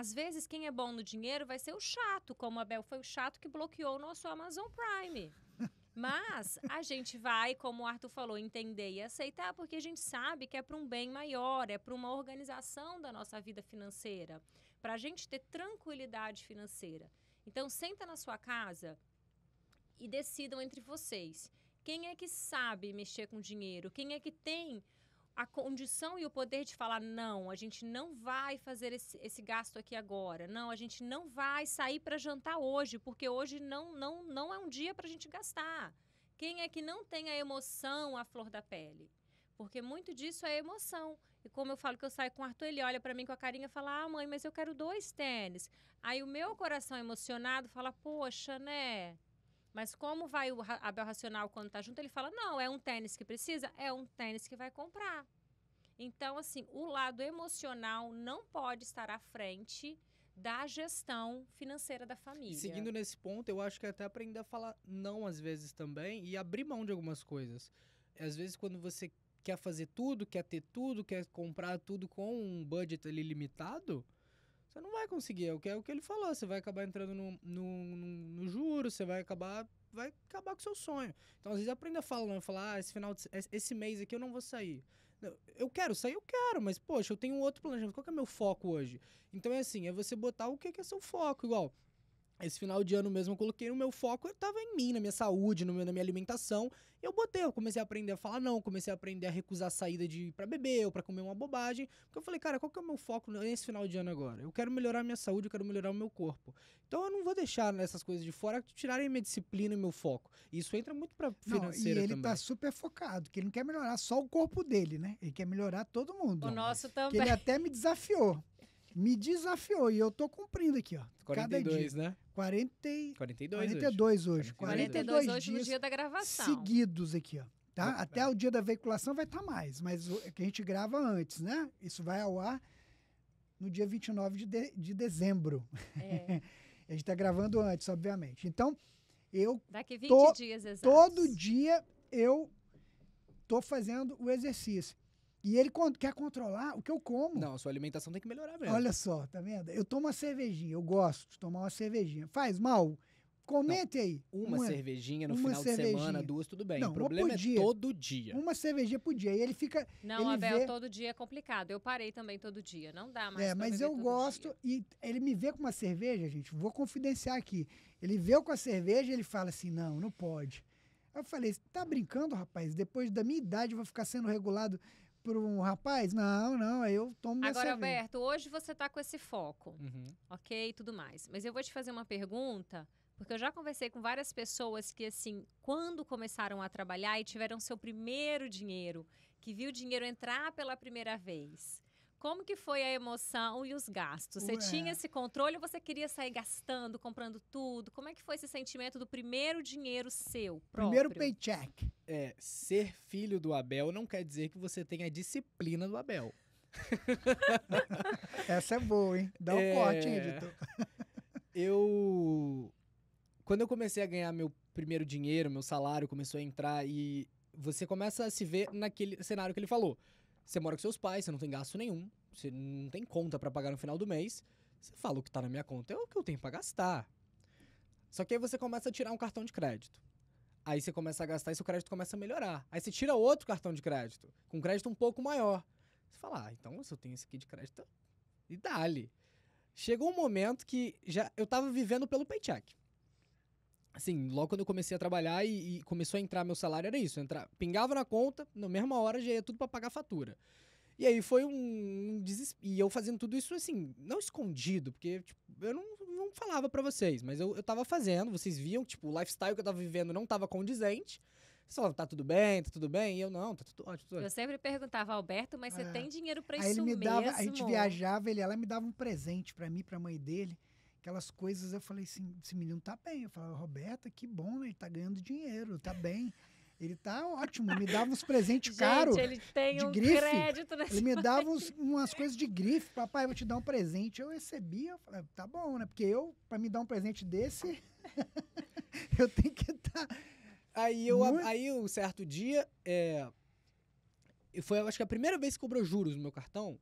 Às vezes, quem é bom no dinheiro vai ser o chato, como a Bel foi o chato que bloqueou o nosso Amazon Prime. Mas a gente vai, como o Arthur falou, entender e aceitar, porque a gente sabe que é para um bem maior, é para uma organização da nossa vida financeira, para a gente ter tranquilidade financeira. Então, senta na sua casa e decidam entre vocês. Quem é que sabe mexer com dinheiro? Quem é que tem a condição e o poder de falar não, a gente não vai fazer esse, esse gasto aqui agora, não, a gente não vai sair para jantar hoje, porque hoje não, não, não é um dia para a gente gastar. Quem é que não tem a emoção à flor da pele? Porque muito disso é emoção. E como eu falo que eu saio com o Arthur, ele olha para mim com a carinha e fala: Ah, mãe, mas eu quero dois tênis. Aí o meu coração emocionado fala: Poxa, né? Mas como vai o Abel Racional quando tá junto, ele fala: não, é um tênis que precisa, é um tênis que vai comprar. Então, assim, o lado emocional não pode estar à frente da gestão financeira da família. E seguindo nesse ponto, eu acho que é até aprender a falar não às vezes também e abrir mão de algumas coisas. Às vezes, quando você quer fazer tudo, quer ter tudo, quer comprar tudo com um budget ali limitado, você não vai conseguir, é o que, é o que ele falou. Você vai acabar entrando no, no, no, no juro, você vai acabar vai acabar com o seu sonho. Então, às vezes, aprenda falando, né, falar, ah, esse final de, esse mês aqui eu não vou sair. Eu quero sair, eu quero, mas, poxa, eu tenho outro planejamento. Qual que é meu foco hoje? Então, é assim, é você botar o que, que é seu foco. Igual, esse final de ano mesmo eu coloquei no meu foco, eu tava em mim, na minha saúde, no meu, na minha alimentação. Eu botei, eu comecei a aprender a falar não, comecei a aprender a recusar a saída de para beber ou para comer uma bobagem, porque eu falei, cara, qual que é o meu foco nesse final de ano agora? Eu quero melhorar a minha saúde, eu quero melhorar o meu corpo. Então eu não vou deixar essas coisas de fora tirarem minha disciplina e meu foco. Isso entra muito para financeira não, e ele tá também. tá super focado, que ele não quer melhorar só o corpo dele, né? Ele quer melhorar todo mundo. O nosso também. Que ele até me desafiou me desafiou e eu tô cumprindo aqui, ó. 42, né? 40, 42, 42 hoje. 42, 42 hoje dias no dia da gravação. Seguidos aqui, ó. Tá? Muito Até o dia da veiculação vai estar tá mais, mas o, é que a gente grava antes, né? Isso vai ao ar no dia 29 de, de, de dezembro. É. a gente tá gravando antes, obviamente. Então, eu. Daqui 20 tô, dias, exato. Todo dia eu tô fazendo o exercício. E ele quer controlar o que eu como. Não, a sua alimentação tem que melhorar mesmo. Olha só, tá vendo? Eu tomo uma cervejinha, eu gosto de tomar uma cervejinha. Faz mal? Comente não, aí. Uma, uma, cervejinha no uma final cervejinha. de semana, duas, tudo bem. Não, o problema é todo dia. Uma cervejinha por dia. E ele fica. Não, ele Abel, vê... todo dia é complicado. Eu parei também todo dia. Não dá mais. É, mas eu gosto. Dia. E ele me vê com uma cerveja, gente, vou confidenciar aqui. Ele vê com a cerveja ele fala assim: não, não pode. Eu falei: tá brincando, rapaz? Depois da minha idade, eu vou ficar sendo regulado para um rapaz? Não, não, eu tomo Agora, cerveja. Alberto, hoje você está com esse foco, uhum. ok? tudo mais. Mas eu vou te fazer uma pergunta, porque eu já conversei com várias pessoas que, assim, quando começaram a trabalhar e tiveram seu primeiro dinheiro, que viu o dinheiro entrar pela primeira vez, como que foi a emoção e os gastos? Você Ué. tinha esse controle ou você queria sair gastando, comprando tudo? Como é que foi esse sentimento do primeiro dinheiro seu próprio? Primeiro paycheck. É, ser filho do Abel não quer dizer que você tenha a disciplina do Abel. Essa é boa, hein? Dá um é... corte, hein, editor? eu... Quando eu comecei a ganhar meu primeiro dinheiro, meu salário começou a entrar e você começa a se ver naquele cenário que ele falou. Você mora com seus pais, você não tem gasto nenhum, você não tem conta para pagar no final do mês. Você fala o que tá na minha conta é o que eu tenho para gastar. Só que aí você começa a tirar um cartão de crédito. Aí você começa a gastar e seu crédito começa a melhorar. Aí você tira outro cartão de crédito, com crédito um pouco maior. Você fala, ah, então se eu tenho esse aqui de crédito, e dá-lhe. Chegou um momento que já eu tava vivendo pelo paycheck assim, logo quando eu comecei a trabalhar e, e começou a entrar meu salário, era isso. Entrar, pingava na conta, na mesma hora já ia tudo para pagar a fatura. E aí foi um, desespero. E eu fazendo tudo isso assim, não escondido, porque tipo, eu não, não falava para vocês, mas eu, eu tava fazendo, vocês viam, tipo, o lifestyle que eu tava vivendo não tava condizente. Você falava, tá tudo bem, tá tudo bem? E eu, não, tá tudo ótimo. Tudo Eu sempre perguntava, Alberto, mas você é. tem dinheiro para aí isso ele me dava, mesmo? A gente viajava, ele, ela me dava um presente para mim, pra mãe dele aquelas coisas, eu falei assim, esse menino tá bem. Eu falei, Roberta, que bom, né? Ele tá ganhando dinheiro, tá bem. Ele tá ótimo, me dava uns presentes caros. Ele tem de um grife. crédito nessa Ele me dava uns, umas coisas de grife. Papai, vou te dar um presente. Eu recebia, eu falei, tá bom, né? Porque eu, para me dar um presente desse, eu tenho que estar. Tá aí eu, muito... aí um certo dia, é, foi acho que a primeira vez que cobrou juros no meu cartão,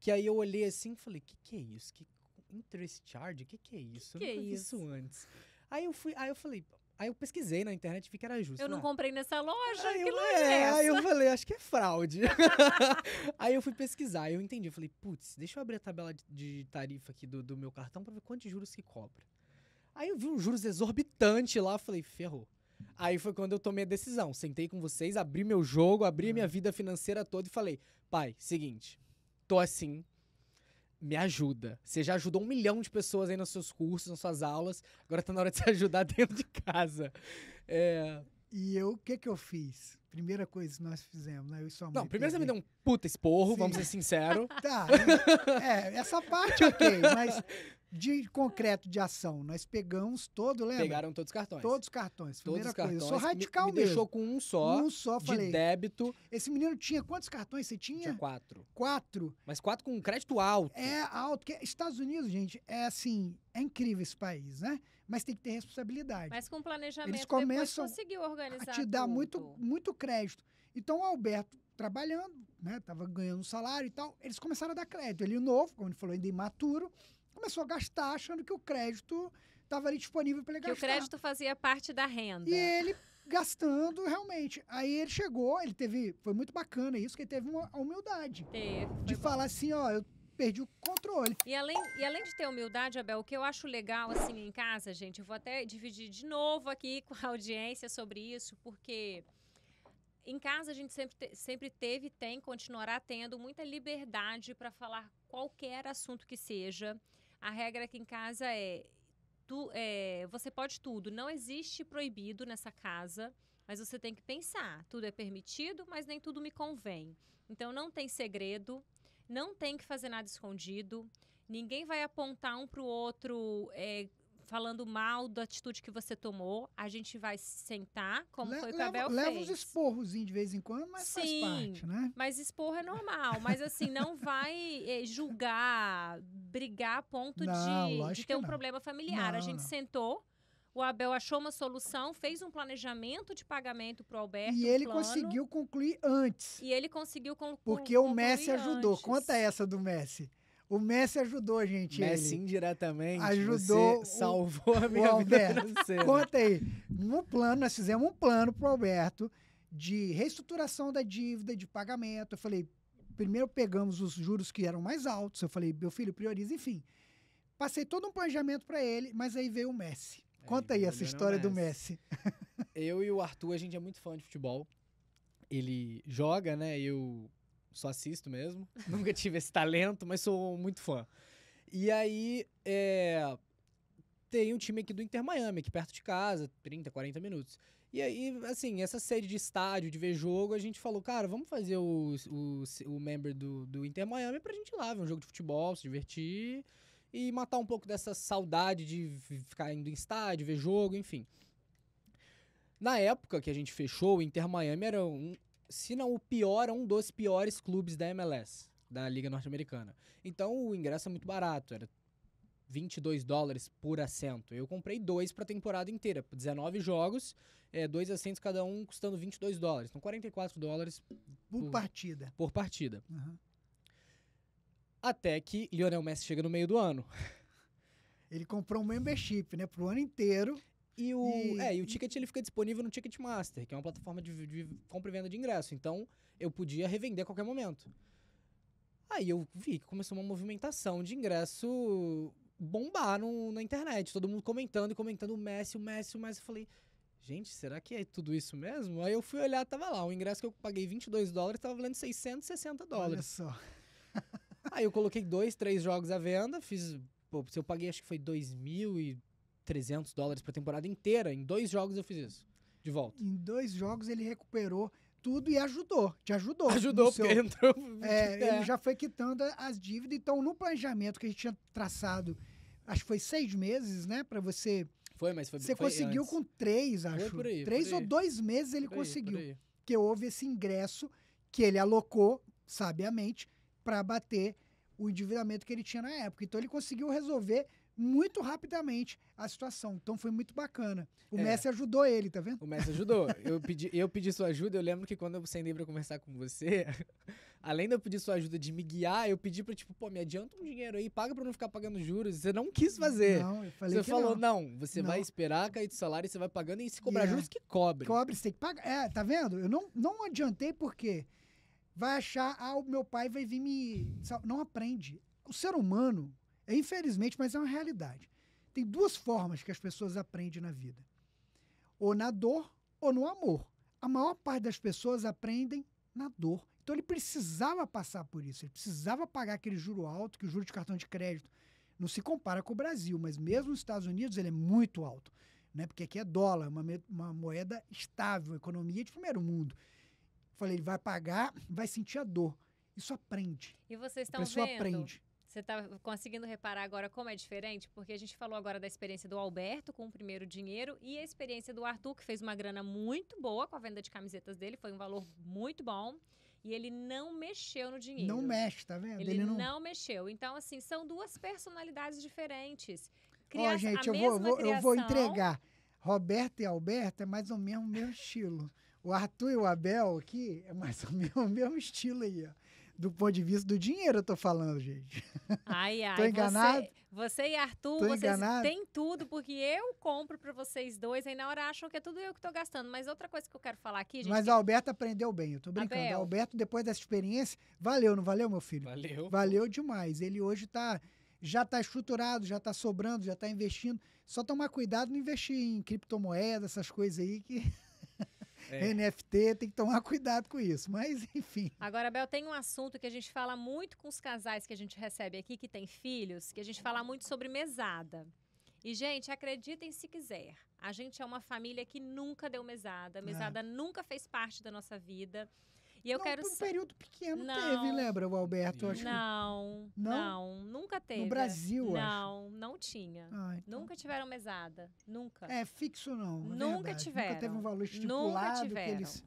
que aí eu olhei assim e falei, que que é isso? Que interest charge? O que, que é isso? Que eu que é nunca é isso? isso antes. Aí eu fui, aí eu falei, Aí eu pesquisei na internet e vi que era justo. Eu não ah, comprei nessa loja, aí que eu, loja é, é Aí eu falei, acho que é fraude. aí eu fui pesquisar, eu entendi. Eu falei, putz, deixa eu abrir a tabela de tarifa aqui do, do meu cartão para ver quantos juros que cobra. Aí eu vi um juros exorbitante lá, falei, ferrou. Aí foi quando eu tomei a decisão. Sentei com vocês, abri meu jogo, abri minha uhum. vida financeira toda e falei, pai, seguinte, tô assim, me ajuda. Você já ajudou um milhão de pessoas aí nos seus cursos, nas suas aulas. Agora tá na hora de se ajudar dentro de casa. É... E eu, o que que eu fiz? Primeira coisa que nós fizemos, né? Eu e sua mãe. Não, primeiro você me deu um puta esporro, Sim. vamos ser sinceros. Tá. Né? É, essa parte ok, mas de concreto de ação, nós pegamos todo, lembra? Pegaram todos os cartões. Todos os cartões. Primeira todos os cartões. Coisa. Eu sou radical me, me mesmo. deixou com um só. Um só, de falei. De débito. Esse menino tinha quantos cartões você tinha? Tinha quatro. Quatro. Mas quatro com crédito alto. É alto. Que Estados Unidos, gente, é assim, é incrível esse país, né? Mas tem que ter responsabilidade. Mas com planejamento Eles começam conseguiu organizar a te dar tudo. muito muito crédito. Então o Alberto trabalhando, né, tava ganhando um salário e tal, eles começaram a dar crédito. Ele novo, como ele falou, ainda imaturo, começou a gastar achando que o crédito estava ali disponível para ele que gastar. Que o crédito fazia parte da renda. E ele gastando realmente. Aí ele chegou, ele teve, foi muito bacana isso, que ele teve uma humildade. Teve, de falar assim, ó, eu perdi o controle. E além, e além de ter humildade, Abel, o que eu acho legal assim em casa, gente, eu vou até dividir de novo aqui com a audiência sobre isso, porque em casa a gente sempre, te, sempre teve, tem, continuará tendo muita liberdade para falar qualquer assunto que seja. A regra aqui em casa é, tu, é você pode tudo. Não existe proibido nessa casa. Mas você tem que pensar, tudo é permitido, mas nem tudo me convém. Então não tem segredo, não tem que fazer nada escondido, ninguém vai apontar um para o outro é, falando mal da atitude que você tomou. A gente vai sentar, como Le foi o Abel a Leva uns esporrozinhos de vez em quando, mas Sim, faz parte, né? Mas esporro é normal. Mas assim, não vai eh, julgar, brigar a ponto não, de, de, ter um problema familiar. Não, a gente sentou. O Abel achou uma solução, fez um planejamento de pagamento para o Alberto. E ele conseguiu concluir antes. E ele conseguiu concluir. Porque o Messi ajudou. Antes. Conta essa do Messi. O Messi ajudou a gente. Messi ele. indiretamente. Ajudou. salvou o, a minha o Alberto. Né? Conta aí. No plano, nós fizemos um plano pro Alberto de reestruturação da dívida, de pagamento. Eu falei, primeiro pegamos os juros que eram mais altos. Eu falei, meu filho, prioriza, enfim. Passei todo um planejamento para ele, mas aí veio o Messi. Conta aí, aí essa história Messi. do Messi. Eu e o Arthur, a gente é muito fã de futebol. Ele joga, né? Eu só assisto mesmo. Nunca tive esse talento, mas sou muito fã. E aí, é, tem um time aqui do Inter Miami, aqui perto de casa, 30, 40 minutos. E aí, assim, essa sede de estádio, de ver jogo, a gente falou, cara, vamos fazer o, o, o member do, do Inter Miami pra gente ir lá ver um jogo de futebol, se divertir e matar um pouco dessa saudade de ficar indo em estádio, ver jogo, enfim. Na época que a gente fechou, o Inter Miami era um, se não o pior, é um dos piores clubes da MLS, da Liga Norte-Americana. Então o ingresso é muito barato, era 22 dólares por assento. Eu comprei dois para a temporada inteira, 19 jogos, é, dois assentos cada um custando 22 dólares. Então 44 dólares por, por partida. Por partida. Uhum. Até que Lionel Messi chega no meio do ano. Ele comprou um membership, né, pro ano inteiro. E o, e, é, e o ticket ele fica disponível no Ticketmaster, que é uma plataforma de, de compra e venda de ingresso. Então, eu podia revender a qualquer momento. Aí eu vi que começou uma movimentação de ingresso bombar no, na internet. Todo mundo comentando e comentando o Messi, o Messi, o Messi. Eu falei, gente, será que é tudo isso mesmo? Aí eu fui olhar, tava lá. O ingresso que eu paguei 22 dólares tava valendo 660 dólares. Olha só. Aí eu coloquei dois, três jogos à venda, fiz. Pô, eu paguei acho que foi 2 mil e 300 dólares pra temporada inteira. Em dois jogos eu fiz isso. De volta. Em dois jogos ele recuperou tudo e ajudou. Te ajudou. Ajudou, porque seu... entrou. É, é. Ele já foi quitando as dívidas. Então, no planejamento que a gente tinha traçado, acho que foi seis meses, né? Pra você. Foi, mas foi Você foi conseguiu antes. com três, acho. Foi por aí, três por aí. ou dois meses ele por conseguiu. Aí, que houve esse ingresso que ele alocou, sabiamente, para bater o endividamento que ele tinha na época. Então ele conseguiu resolver muito rapidamente a situação. Então foi muito bacana. O é. Messi ajudou ele, tá vendo? O Messi ajudou. eu, pedi, eu pedi sua ajuda. Eu lembro que quando eu sentei pra conversar com você, além de eu pedir sua ajuda de me guiar, eu pedi pra, tipo, pô, me adianta um dinheiro aí, paga pra não ficar pagando juros. Você não quis fazer. Não, eu falei Você falou, não, não você não. vai esperar cair do salário e você vai pagando e se cobrar yeah. juros que cobre. Cobre, você tem que pagar. É, tá vendo? Eu não, não adiantei porque vai achar, ah, o meu pai vai vir me. Não aprende. O ser humano, é infelizmente, mas é uma realidade. Tem duas formas que as pessoas aprendem na vida: ou na dor ou no amor. A maior parte das pessoas aprendem na dor. Então ele precisava passar por isso, ele precisava pagar aquele juro alto, que o juro de cartão de crédito não se compara com o Brasil, mas mesmo nos Estados Unidos ele é muito alto, né? Porque aqui é dólar, uma, uma moeda estável, economia de primeiro mundo. Falei, ele vai pagar, vai sentir a dor. Isso aprende. E vocês estão vendo? A aprende. Você está conseguindo reparar agora como é diferente? Porque a gente falou agora da experiência do Alberto com o primeiro dinheiro e a experiência do Arthur, que fez uma grana muito boa com a venda de camisetas dele, foi um valor muito bom. E ele não mexeu no dinheiro. Não mexe, tá vendo? Ele, ele não... não... mexeu. Então, assim, são duas personalidades diferentes. Ó, oh, gente, eu vou, criação... eu vou entregar. Roberto e Alberto é mais ou menos o mesmo estilo. O Arthur e o Abel aqui é mais ou menos o mesmo estilo aí, ó do ponto de vista do dinheiro, eu tô falando, gente. Ai, ai. tô enganado? Você, você e Arthur, tô vocês enganado? têm tudo, porque eu compro para vocês dois, aí na hora acham que é tudo eu que tô gastando. Mas outra coisa que eu quero falar aqui, gente. Mas o a Alberto aprendeu bem, eu tô brincando. Abel. Alberto, depois dessa experiência, valeu, não valeu, meu filho? Valeu. Valeu demais. Ele hoje tá. Já está estruturado, já está sobrando, já está investindo. Só tomar cuidado não investir em criptomoedas, essas coisas aí que é. NFT, tem que tomar cuidado com isso. Mas, enfim. Agora, Bel, tem um assunto que a gente fala muito com os casais que a gente recebe aqui, que tem filhos, que a gente fala muito sobre mesada. E, gente, acreditem se quiser. A gente é uma família que nunca deu mesada. mesada é. nunca fez parte da nossa vida. E eu não, quero. Um período pequeno não, teve, lembra o Alberto? Acho não, que... não, não, nunca teve. No Brasil, não, acho. não tinha. Ah, então. Nunca tiveram mesada, nunca. É fixo não. nunca verdade. tiveram. Nunca teve um valor estipulado. Nunca tiveram. Que eles...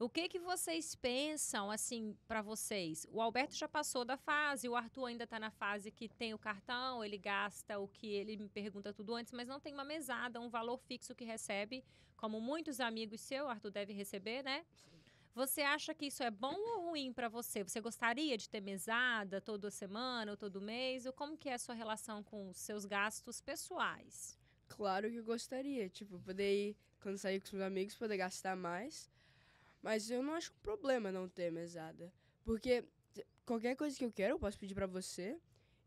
O que que vocês pensam, assim, para vocês? O Alberto já passou da fase, o Arthur ainda está na fase que tem o cartão, ele gasta o que ele me pergunta tudo antes, mas não tem uma mesada, um valor fixo que recebe, como muitos amigos seu, Arthur deve receber, né? Sim. Você acha que isso é bom ou ruim para você? Você gostaria de ter mesada toda semana ou todo mês? Ou como que é a sua relação com os seus gastos pessoais? Claro que eu gostaria, tipo, poder ir, quando sair com os meus amigos, poder gastar mais. Mas eu não acho um problema não ter mesada, porque qualquer coisa que eu quero, eu posso pedir para você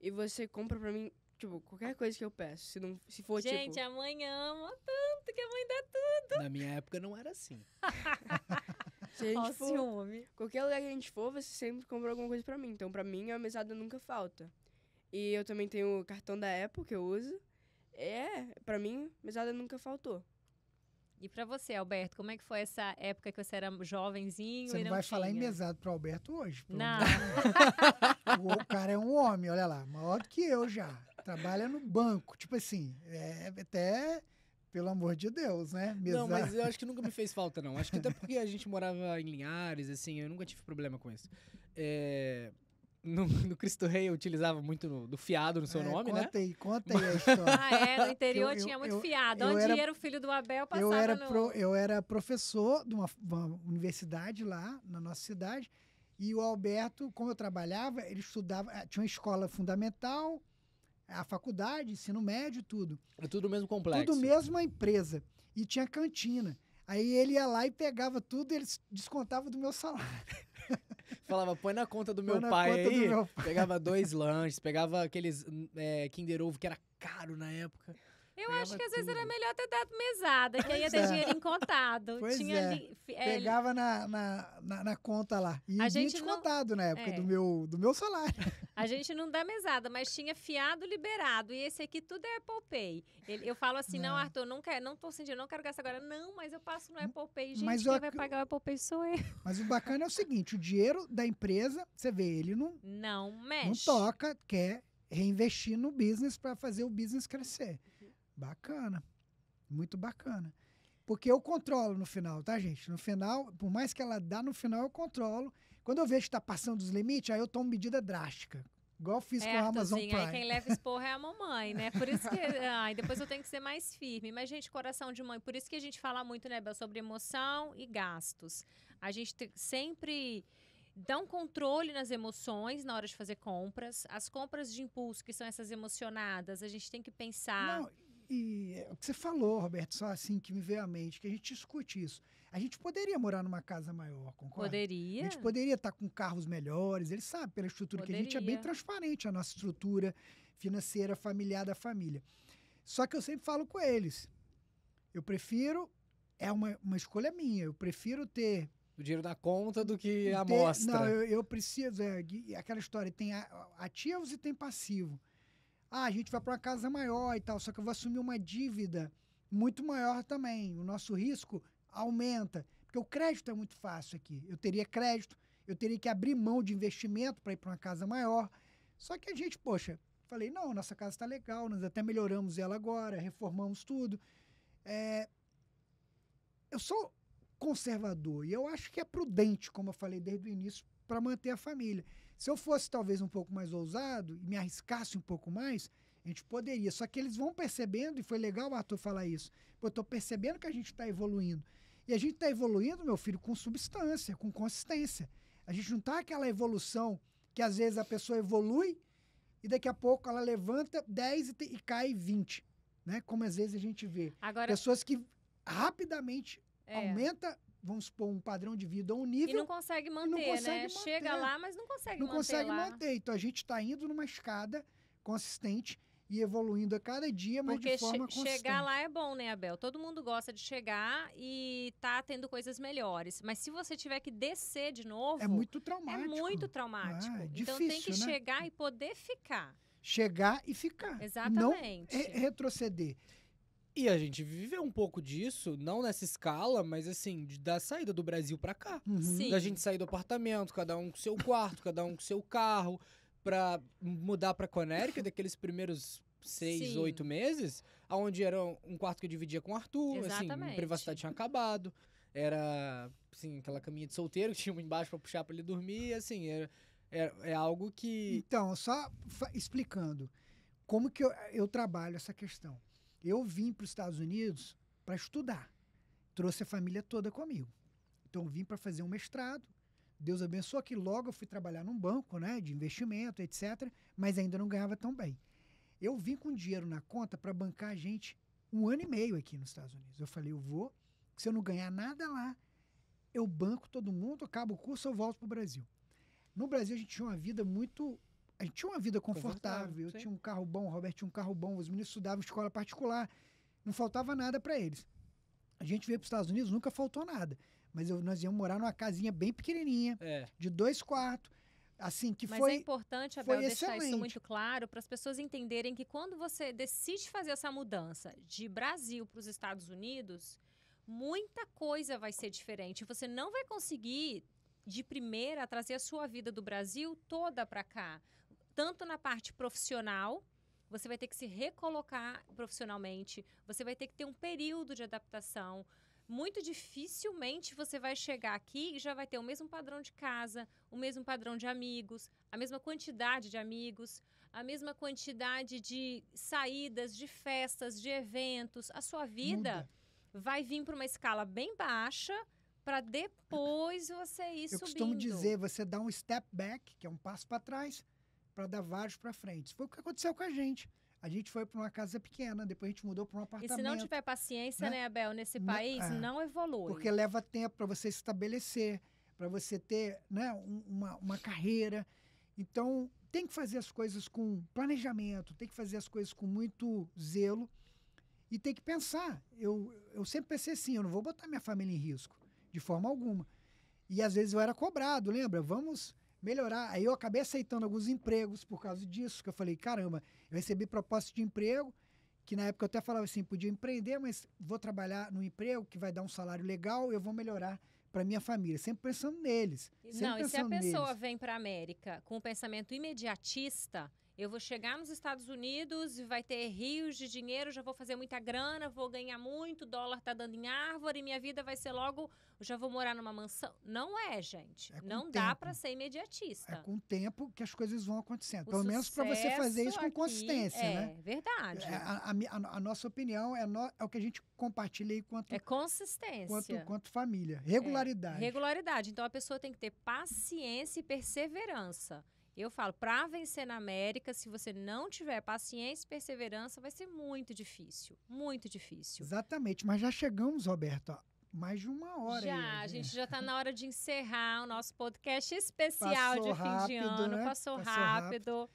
e você compra para mim Tipo, qualquer coisa que eu peço, se, não, se for Gente, tipo... Gente, a mãe ama tanto que a mãe dá tudo. Na minha época não era assim. Se Ó, for, ciúme. Qualquer lugar que a gente for, você sempre compra alguma coisa pra mim. Então, pra mim, a mesada nunca falta. E eu também tenho o cartão da Apple que eu uso. É, pra mim, mesada nunca faltou. E para você, Alberto, como é que foi essa época que você era jovenzinho? Você não, não vai tinha? falar em mesado pro Alberto hoje. não. o cara é um homem, olha lá, maior do que eu já. Trabalha no banco. Tipo assim, é até pelo amor de Deus, né? Mesar. Não, mas eu acho que nunca me fez falta, não. Acho que até porque a gente morava em Linhares, assim, eu nunca tive problema com isso. É... No, no, Cristo Rei eu utilizava muito no, do fiado no seu é, nome, conta né? Conta aí, conta aí a história. ah, é, no interior eu, tinha muito eu, fiado. Onde era, era, o filho do Abel passava eu era no... pro, Eu era professor de uma, uma universidade lá na nossa cidade e o Alberto, como eu trabalhava, ele estudava, eh, tinha uma escola fundamental, a faculdade, ensino médio, tudo. É tudo mesmo complexo. Tudo mesmo a empresa. E tinha cantina. Aí ele ia lá e pegava tudo e eles descontavam do meu salário. Falava, põe na conta do, meu, pai do meu pai aí. Pegava dois lanches, pegava aqueles hum, é, Kinder Ovo que era caro na época. Eu acho que às tudo. vezes era melhor ter dado mesada, que aí ia ter é. dinheiro incontado. contado. Pois Tinha é. Li, é, Pegava na, na, na, na, conta lá. E a gente não, contado na época é. do, meu, do meu salário. A gente não dá mesada, mas tinha fiado liberado. E esse aqui tudo é Apple Pay. eu falo assim, não, não é. Arthur, não, quer, não tô sentindo, não quero gastar agora. Não, mas eu passo no hum, Apple Pay. Gente, mas quem eu, vai pagar o Apple Pay sou eu. Mas o bacana é o seguinte, o dinheiro da empresa, você vê, ele não... Não mexe. Não toca, quer reinvestir no business para fazer o business crescer. Bacana. Muito bacana. Porque eu controlo no final, tá, gente? No final, por mais que ela dá no final, eu controlo. Quando eu vejo que tá passando dos limites, aí eu tomo medida drástica. Igual eu fiz é, com a Amazon Prime. Aí quem leva esporra é a mamãe, né? Por isso que. Ai, depois eu tenho que ser mais firme. Mas, gente, coração de mãe. Por isso que a gente fala muito, né, Bel, sobre emoção e gastos. A gente sempre dá um controle nas emoções na hora de fazer compras. As compras de impulso, que são essas emocionadas, a gente tem que pensar. Não, e é o que você falou, Roberto, só assim que me veio à mente, que a gente discute isso. A gente poderia morar numa casa maior, concorda? Poderia. A gente poderia estar com carros melhores, ele sabe pela estrutura poderia. que a gente é bem transparente, a nossa estrutura financeira, familiar da família. Só que eu sempre falo com eles. Eu prefiro, é uma, uma escolha minha, eu prefiro ter o dinheiro da conta do que a amostra. Não, eu, eu preciso. É, aquela história tem ativos e tem passivo ah, a gente vai para uma casa maior e tal, só que eu vou assumir uma dívida muito maior também. O nosso risco aumenta, porque o crédito é muito fácil aqui. Eu teria crédito, eu teria que abrir mão de investimento para ir para uma casa maior. Só que a gente, poxa, falei, não, nossa casa está legal, nós até melhoramos ela agora, reformamos tudo. É... Eu sou conservador e eu acho que é prudente, como eu falei desde o início, para manter a família. Se eu fosse talvez um pouco mais ousado e me arriscasse um pouco mais, a gente poderia. Só que eles vão percebendo, e foi legal o Arthur falar isso. Pô, eu tô percebendo que a gente está evoluindo. E a gente está evoluindo, meu filho, com substância, com consistência. A gente não está aquela evolução que às vezes a pessoa evolui e daqui a pouco ela levanta 10 e, e cai 20. Né? Como às vezes a gente vê. Agora... Pessoas que rapidamente é. aumenta vamos supor, um padrão de vida ou um nível. E não consegue manter, não consegue né? Manter. Chega lá, mas não consegue não manter. Não consegue lá. manter. Então a gente está indo numa escada consistente e evoluindo a cada dia, mas Porque de forma che consistente. chegar lá é bom, né, Abel? Todo mundo gosta de chegar e tá tendo coisas melhores. Mas se você tiver que descer de novo, é muito traumático. É muito traumático. Ah, é difícil, então tem que né? chegar e poder ficar. Chegar e ficar. Exatamente. Não re retroceder. E a gente viveu um pouco disso, não nessa escala, mas assim, da saída do Brasil para cá. Uhum. Sim. Da gente sair do apartamento, cada um com seu quarto, cada um com seu carro, para mudar para Conérica daqueles primeiros seis, Sim. oito meses, aonde era um quarto que eu dividia com o Arthur, assim, Exatamente. assim, a privacidade tinha acabado. Era, assim, aquela caminha de solteiro que tinha um embaixo para puxar para ele dormir, assim, era, era, é, é algo que... Então, só explicando, como que eu, eu trabalho essa questão. Eu vim para os Estados Unidos para estudar. Trouxe a família toda comigo. Então eu vim para fazer um mestrado. Deus abençoou que logo eu fui trabalhar num banco, né, de investimento, etc, mas ainda não ganhava tão bem. Eu vim com dinheiro na conta para bancar a gente um ano e meio aqui nos Estados Unidos. Eu falei, eu vou, que se eu não ganhar nada lá, eu banco todo mundo, acabo o curso, eu volto para o Brasil. No Brasil a gente tinha uma vida muito a gente tinha uma vida confortável, eu tinha um carro bom, o Roberto tinha um carro bom, os meninos estudavam escola particular, não faltava nada para eles. A gente veio para os Estados Unidos, nunca faltou nada. Mas eu, nós íamos morar numa casinha bem pequenininha, é. de dois quartos. Assim, que Mas foi. Mas é importante, Abel, deixar excelente. isso muito claro para as pessoas entenderem que quando você decide fazer essa mudança de Brasil para os Estados Unidos, muita coisa vai ser diferente. Você não vai conseguir de primeira trazer a sua vida do Brasil toda para cá tanto na parte profissional, você vai ter que se recolocar profissionalmente, você vai ter que ter um período de adaptação. Muito dificilmente você vai chegar aqui e já vai ter o mesmo padrão de casa, o mesmo padrão de amigos, a mesma quantidade de amigos, a mesma quantidade de saídas, de festas, de eventos. A sua vida Muda. vai vir para uma escala bem baixa para depois você ir Eu subindo. Eu costumo dizer, você dá um step back, que é um passo para trás, para dar vários para frente. Foi o que aconteceu com a gente. A gente foi para uma casa pequena, depois a gente mudou para um apartamento. E se não tiver paciência, né, né Abel, nesse país, não, é, não evolui. Porque leva tempo para você se estabelecer, para você ter né, uma, uma carreira. Então, tem que fazer as coisas com planejamento, tem que fazer as coisas com muito zelo e tem que pensar. Eu, eu sempre pensei assim: eu não vou botar minha família em risco, de forma alguma. E às vezes eu era cobrado, lembra? Vamos melhorar. Aí eu acabei aceitando alguns empregos por causa disso, que eu falei, caramba, eu recebi proposta de emprego, que na época eu até falava assim, podia empreender, mas vou trabalhar no emprego que vai dar um salário legal, eu vou melhorar para minha família, sempre pensando neles. Sempre não, pensando e se a pessoa neles. vem para a América com um pensamento imediatista, eu vou chegar nos Estados Unidos e vai ter rios de dinheiro, já vou fazer muita grana, vou ganhar muito, dólar tá dando em árvore, minha vida vai ser logo, já vou morar numa mansão. Não é, gente. É não tempo. dá para ser imediatista. É com o tempo que as coisas vão acontecendo. O Pelo menos para você fazer isso com consistência, é, né? É verdade. É, a, a, a, a, nossa opinião é, no, é o que a gente compartilha enquanto é consistência, quanto, quanto família, regularidade. É, regularidade. Então a pessoa tem que ter paciência e perseverança. Eu falo, para vencer na América, se você não tiver paciência e perseverança, vai ser muito difícil. Muito difícil. Exatamente, mas já chegamos, Roberto, mais de uma hora. Já, aí, a né? gente já está na hora de encerrar o nosso podcast especial Passou de fim de ano. Né? Passou, Passou rápido. rápido.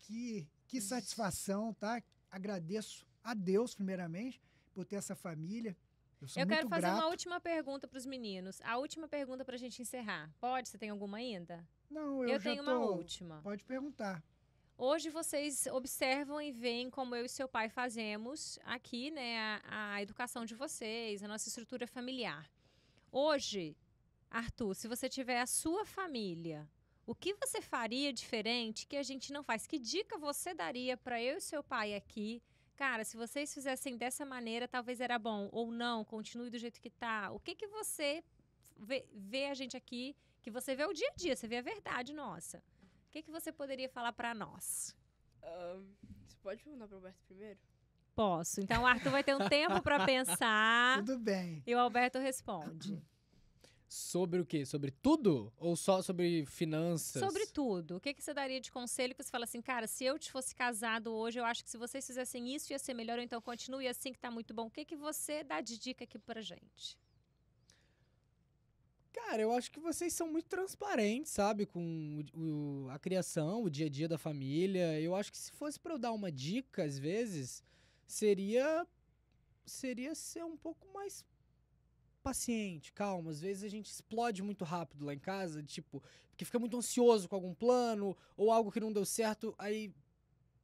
Que, que satisfação, tá? Agradeço a Deus, primeiramente, por ter essa família. Eu, eu quero fazer grato. uma última pergunta para os meninos. A última pergunta para a gente encerrar. Pode? Você tem alguma ainda? Não, eu, eu tenho tô... uma última. Pode perguntar. Hoje vocês observam e veem como eu e seu pai fazemos aqui, né, a, a educação de vocês, a nossa estrutura familiar. Hoje, Arthur, se você tiver a sua família, o que você faria diferente que a gente não faz? Que dica você daria para eu e seu pai aqui? Cara, se vocês fizessem dessa maneira, talvez era bom ou não, continue do jeito que tá. O que que você vê, vê a gente aqui que você vê é o dia a dia, você vê a verdade nossa. O que, que você poderia falar para nós? Uh, você pode perguntar pro Alberto primeiro? Posso. Então o Arthur vai ter um tempo para pensar. Tudo bem. E o Alberto responde. Sobre o quê? Sobre tudo? Ou só sobre finanças? Sobre tudo. O que, que você daria de conselho que você fala assim, cara, se eu te fosse casado hoje, eu acho que se vocês fizessem isso ia ser melhor, então continue assim que tá muito bom. O que, que você dá de dica aqui pra gente? Cara, eu acho que vocês são muito transparentes, sabe? Com o, o, a criação, o dia a dia da família. Eu acho que se fosse para eu dar uma dica, às vezes, seria. Seria ser um pouco mais paciente, calma. Às vezes a gente explode muito rápido lá em casa, tipo, porque fica muito ansioso com algum plano ou algo que não deu certo, aí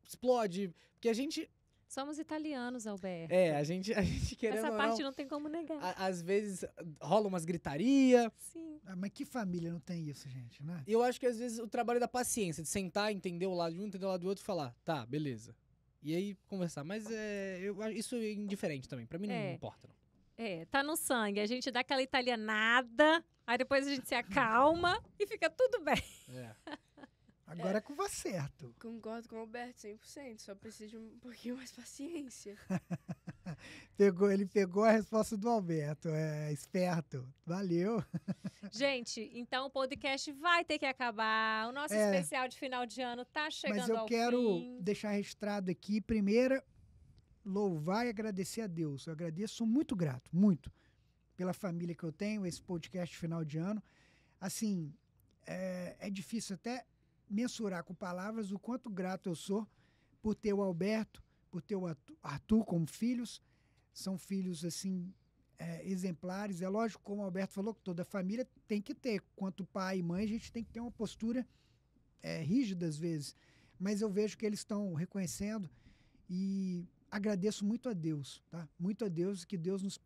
explode. Porque a gente Somos italianos, Alberto. É, a gente, a gente querendo. Essa parte não, não tem como negar. A, às vezes rola umas gritaria. Sim. Ah, mas que família não tem isso, gente, né? Eu acho que às vezes o trabalho é da paciência, de sentar, entender o lado de um, entender o lado do outro e falar, tá, beleza. E aí conversar. Mas é, eu, isso é indiferente também. Pra mim não é. importa, não. É, tá no sangue. A gente dá aquela italianada, aí depois a gente se acalma e fica tudo bem. É. Agora é, é com você, Concordo com o Alberto 100%, só preciso de um pouquinho mais paciência. pegou, ele pegou a resposta do Alberto, é esperto. Valeu. Gente, então o podcast vai ter que acabar. O nosso é, especial de final de ano tá chegando ao fim. Mas eu quero fim. deixar registrado aqui, primeira, louvar e agradecer a Deus. Eu agradeço, sou muito grato, muito, pela família que eu tenho, esse podcast final de ano. Assim, é, é difícil até mensurar com palavras o quanto grato eu sou por ter o Alberto, por ter o Arthur como filhos. São filhos, assim, é, exemplares. É lógico, como o Alberto falou, que toda família tem que ter. Quanto pai e mãe, a gente tem que ter uma postura é, rígida às vezes. Mas eu vejo que eles estão reconhecendo e agradeço muito a Deus, tá? Muito a Deus que Deus nos,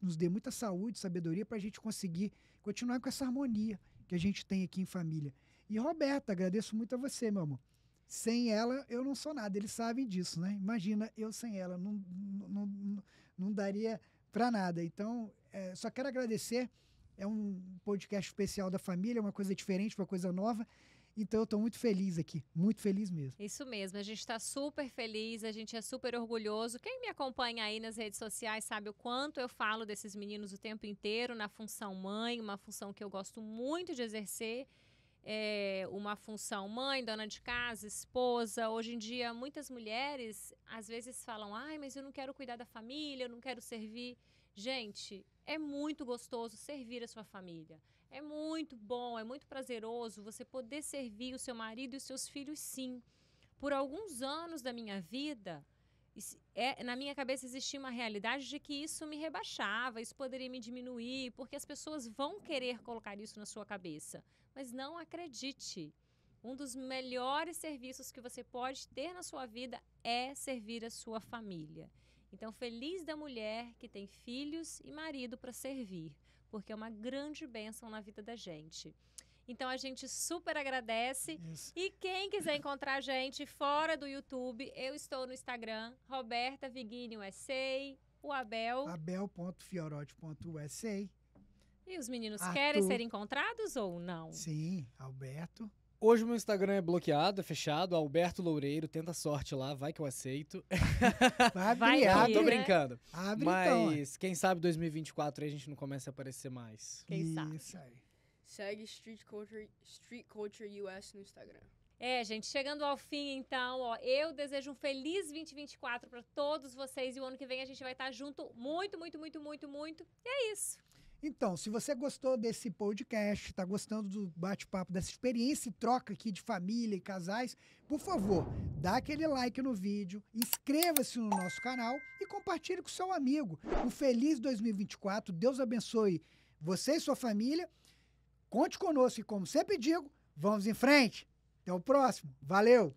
nos dê muita saúde, sabedoria para a gente conseguir continuar com essa harmonia que a gente tem aqui em família. E Roberta, agradeço muito a você, meu amor. Sem ela, eu não sou nada. Eles sabem disso, né? Imagina, eu sem ela, não, não, não, não daria para nada. Então, é, só quero agradecer. É um podcast especial da família, uma coisa diferente, uma coisa nova. Então eu estou muito feliz aqui, muito feliz mesmo. Isso mesmo, a gente está super feliz, a gente é super orgulhoso. Quem me acompanha aí nas redes sociais sabe o quanto eu falo desses meninos o tempo inteiro na função mãe, uma função que eu gosto muito de exercer é, uma função mãe, dona de casa, esposa. Hoje em dia, muitas mulheres às vezes falam: ai, mas eu não quero cuidar da família, eu não quero servir. Gente, é muito gostoso servir a sua família. É muito bom, é muito prazeroso você poder servir o seu marido e os seus filhos, sim. Por alguns anos da minha vida, é, na minha cabeça existia uma realidade de que isso me rebaixava, isso poderia me diminuir, porque as pessoas vão querer colocar isso na sua cabeça. Mas não acredite. Um dos melhores serviços que você pode ter na sua vida é servir a sua família. Então, feliz da mulher que tem filhos e marido para servir, porque é uma grande bênção na vida da gente. Então a gente super agradece. Isso. E quem quiser encontrar a gente fora do YouTube, eu estou no Instagram, Roberta Viguini USA, o Abel. Abel.fiorote.usa. E os meninos Arthur. querem ser encontrados ou não? Sim, Alberto. Hoje o meu Instagram é bloqueado, é fechado. Alberto Loureiro, tenta sorte lá, vai que eu aceito. Vai abrir, abre, Tô brincando. Abre então, Mas então, quem sabe 2024 a gente não começa a aparecer mais. Quem Isso sabe. aí. Segue Street Culture, Street Culture US no Instagram. É, gente, chegando ao fim, então, ó, eu desejo um feliz 2024 para todos vocês e o ano que vem a gente vai estar junto muito, muito, muito, muito, muito. E é isso. Então, se você gostou desse podcast, está gostando do bate-papo, dessa experiência e troca aqui de família e casais, por favor, dá aquele like no vídeo, inscreva-se no nosso canal e compartilhe com seu amigo. Um feliz 2024, Deus abençoe você e sua família. Conte conosco e, como sempre digo, vamos em frente. Até o próximo. Valeu!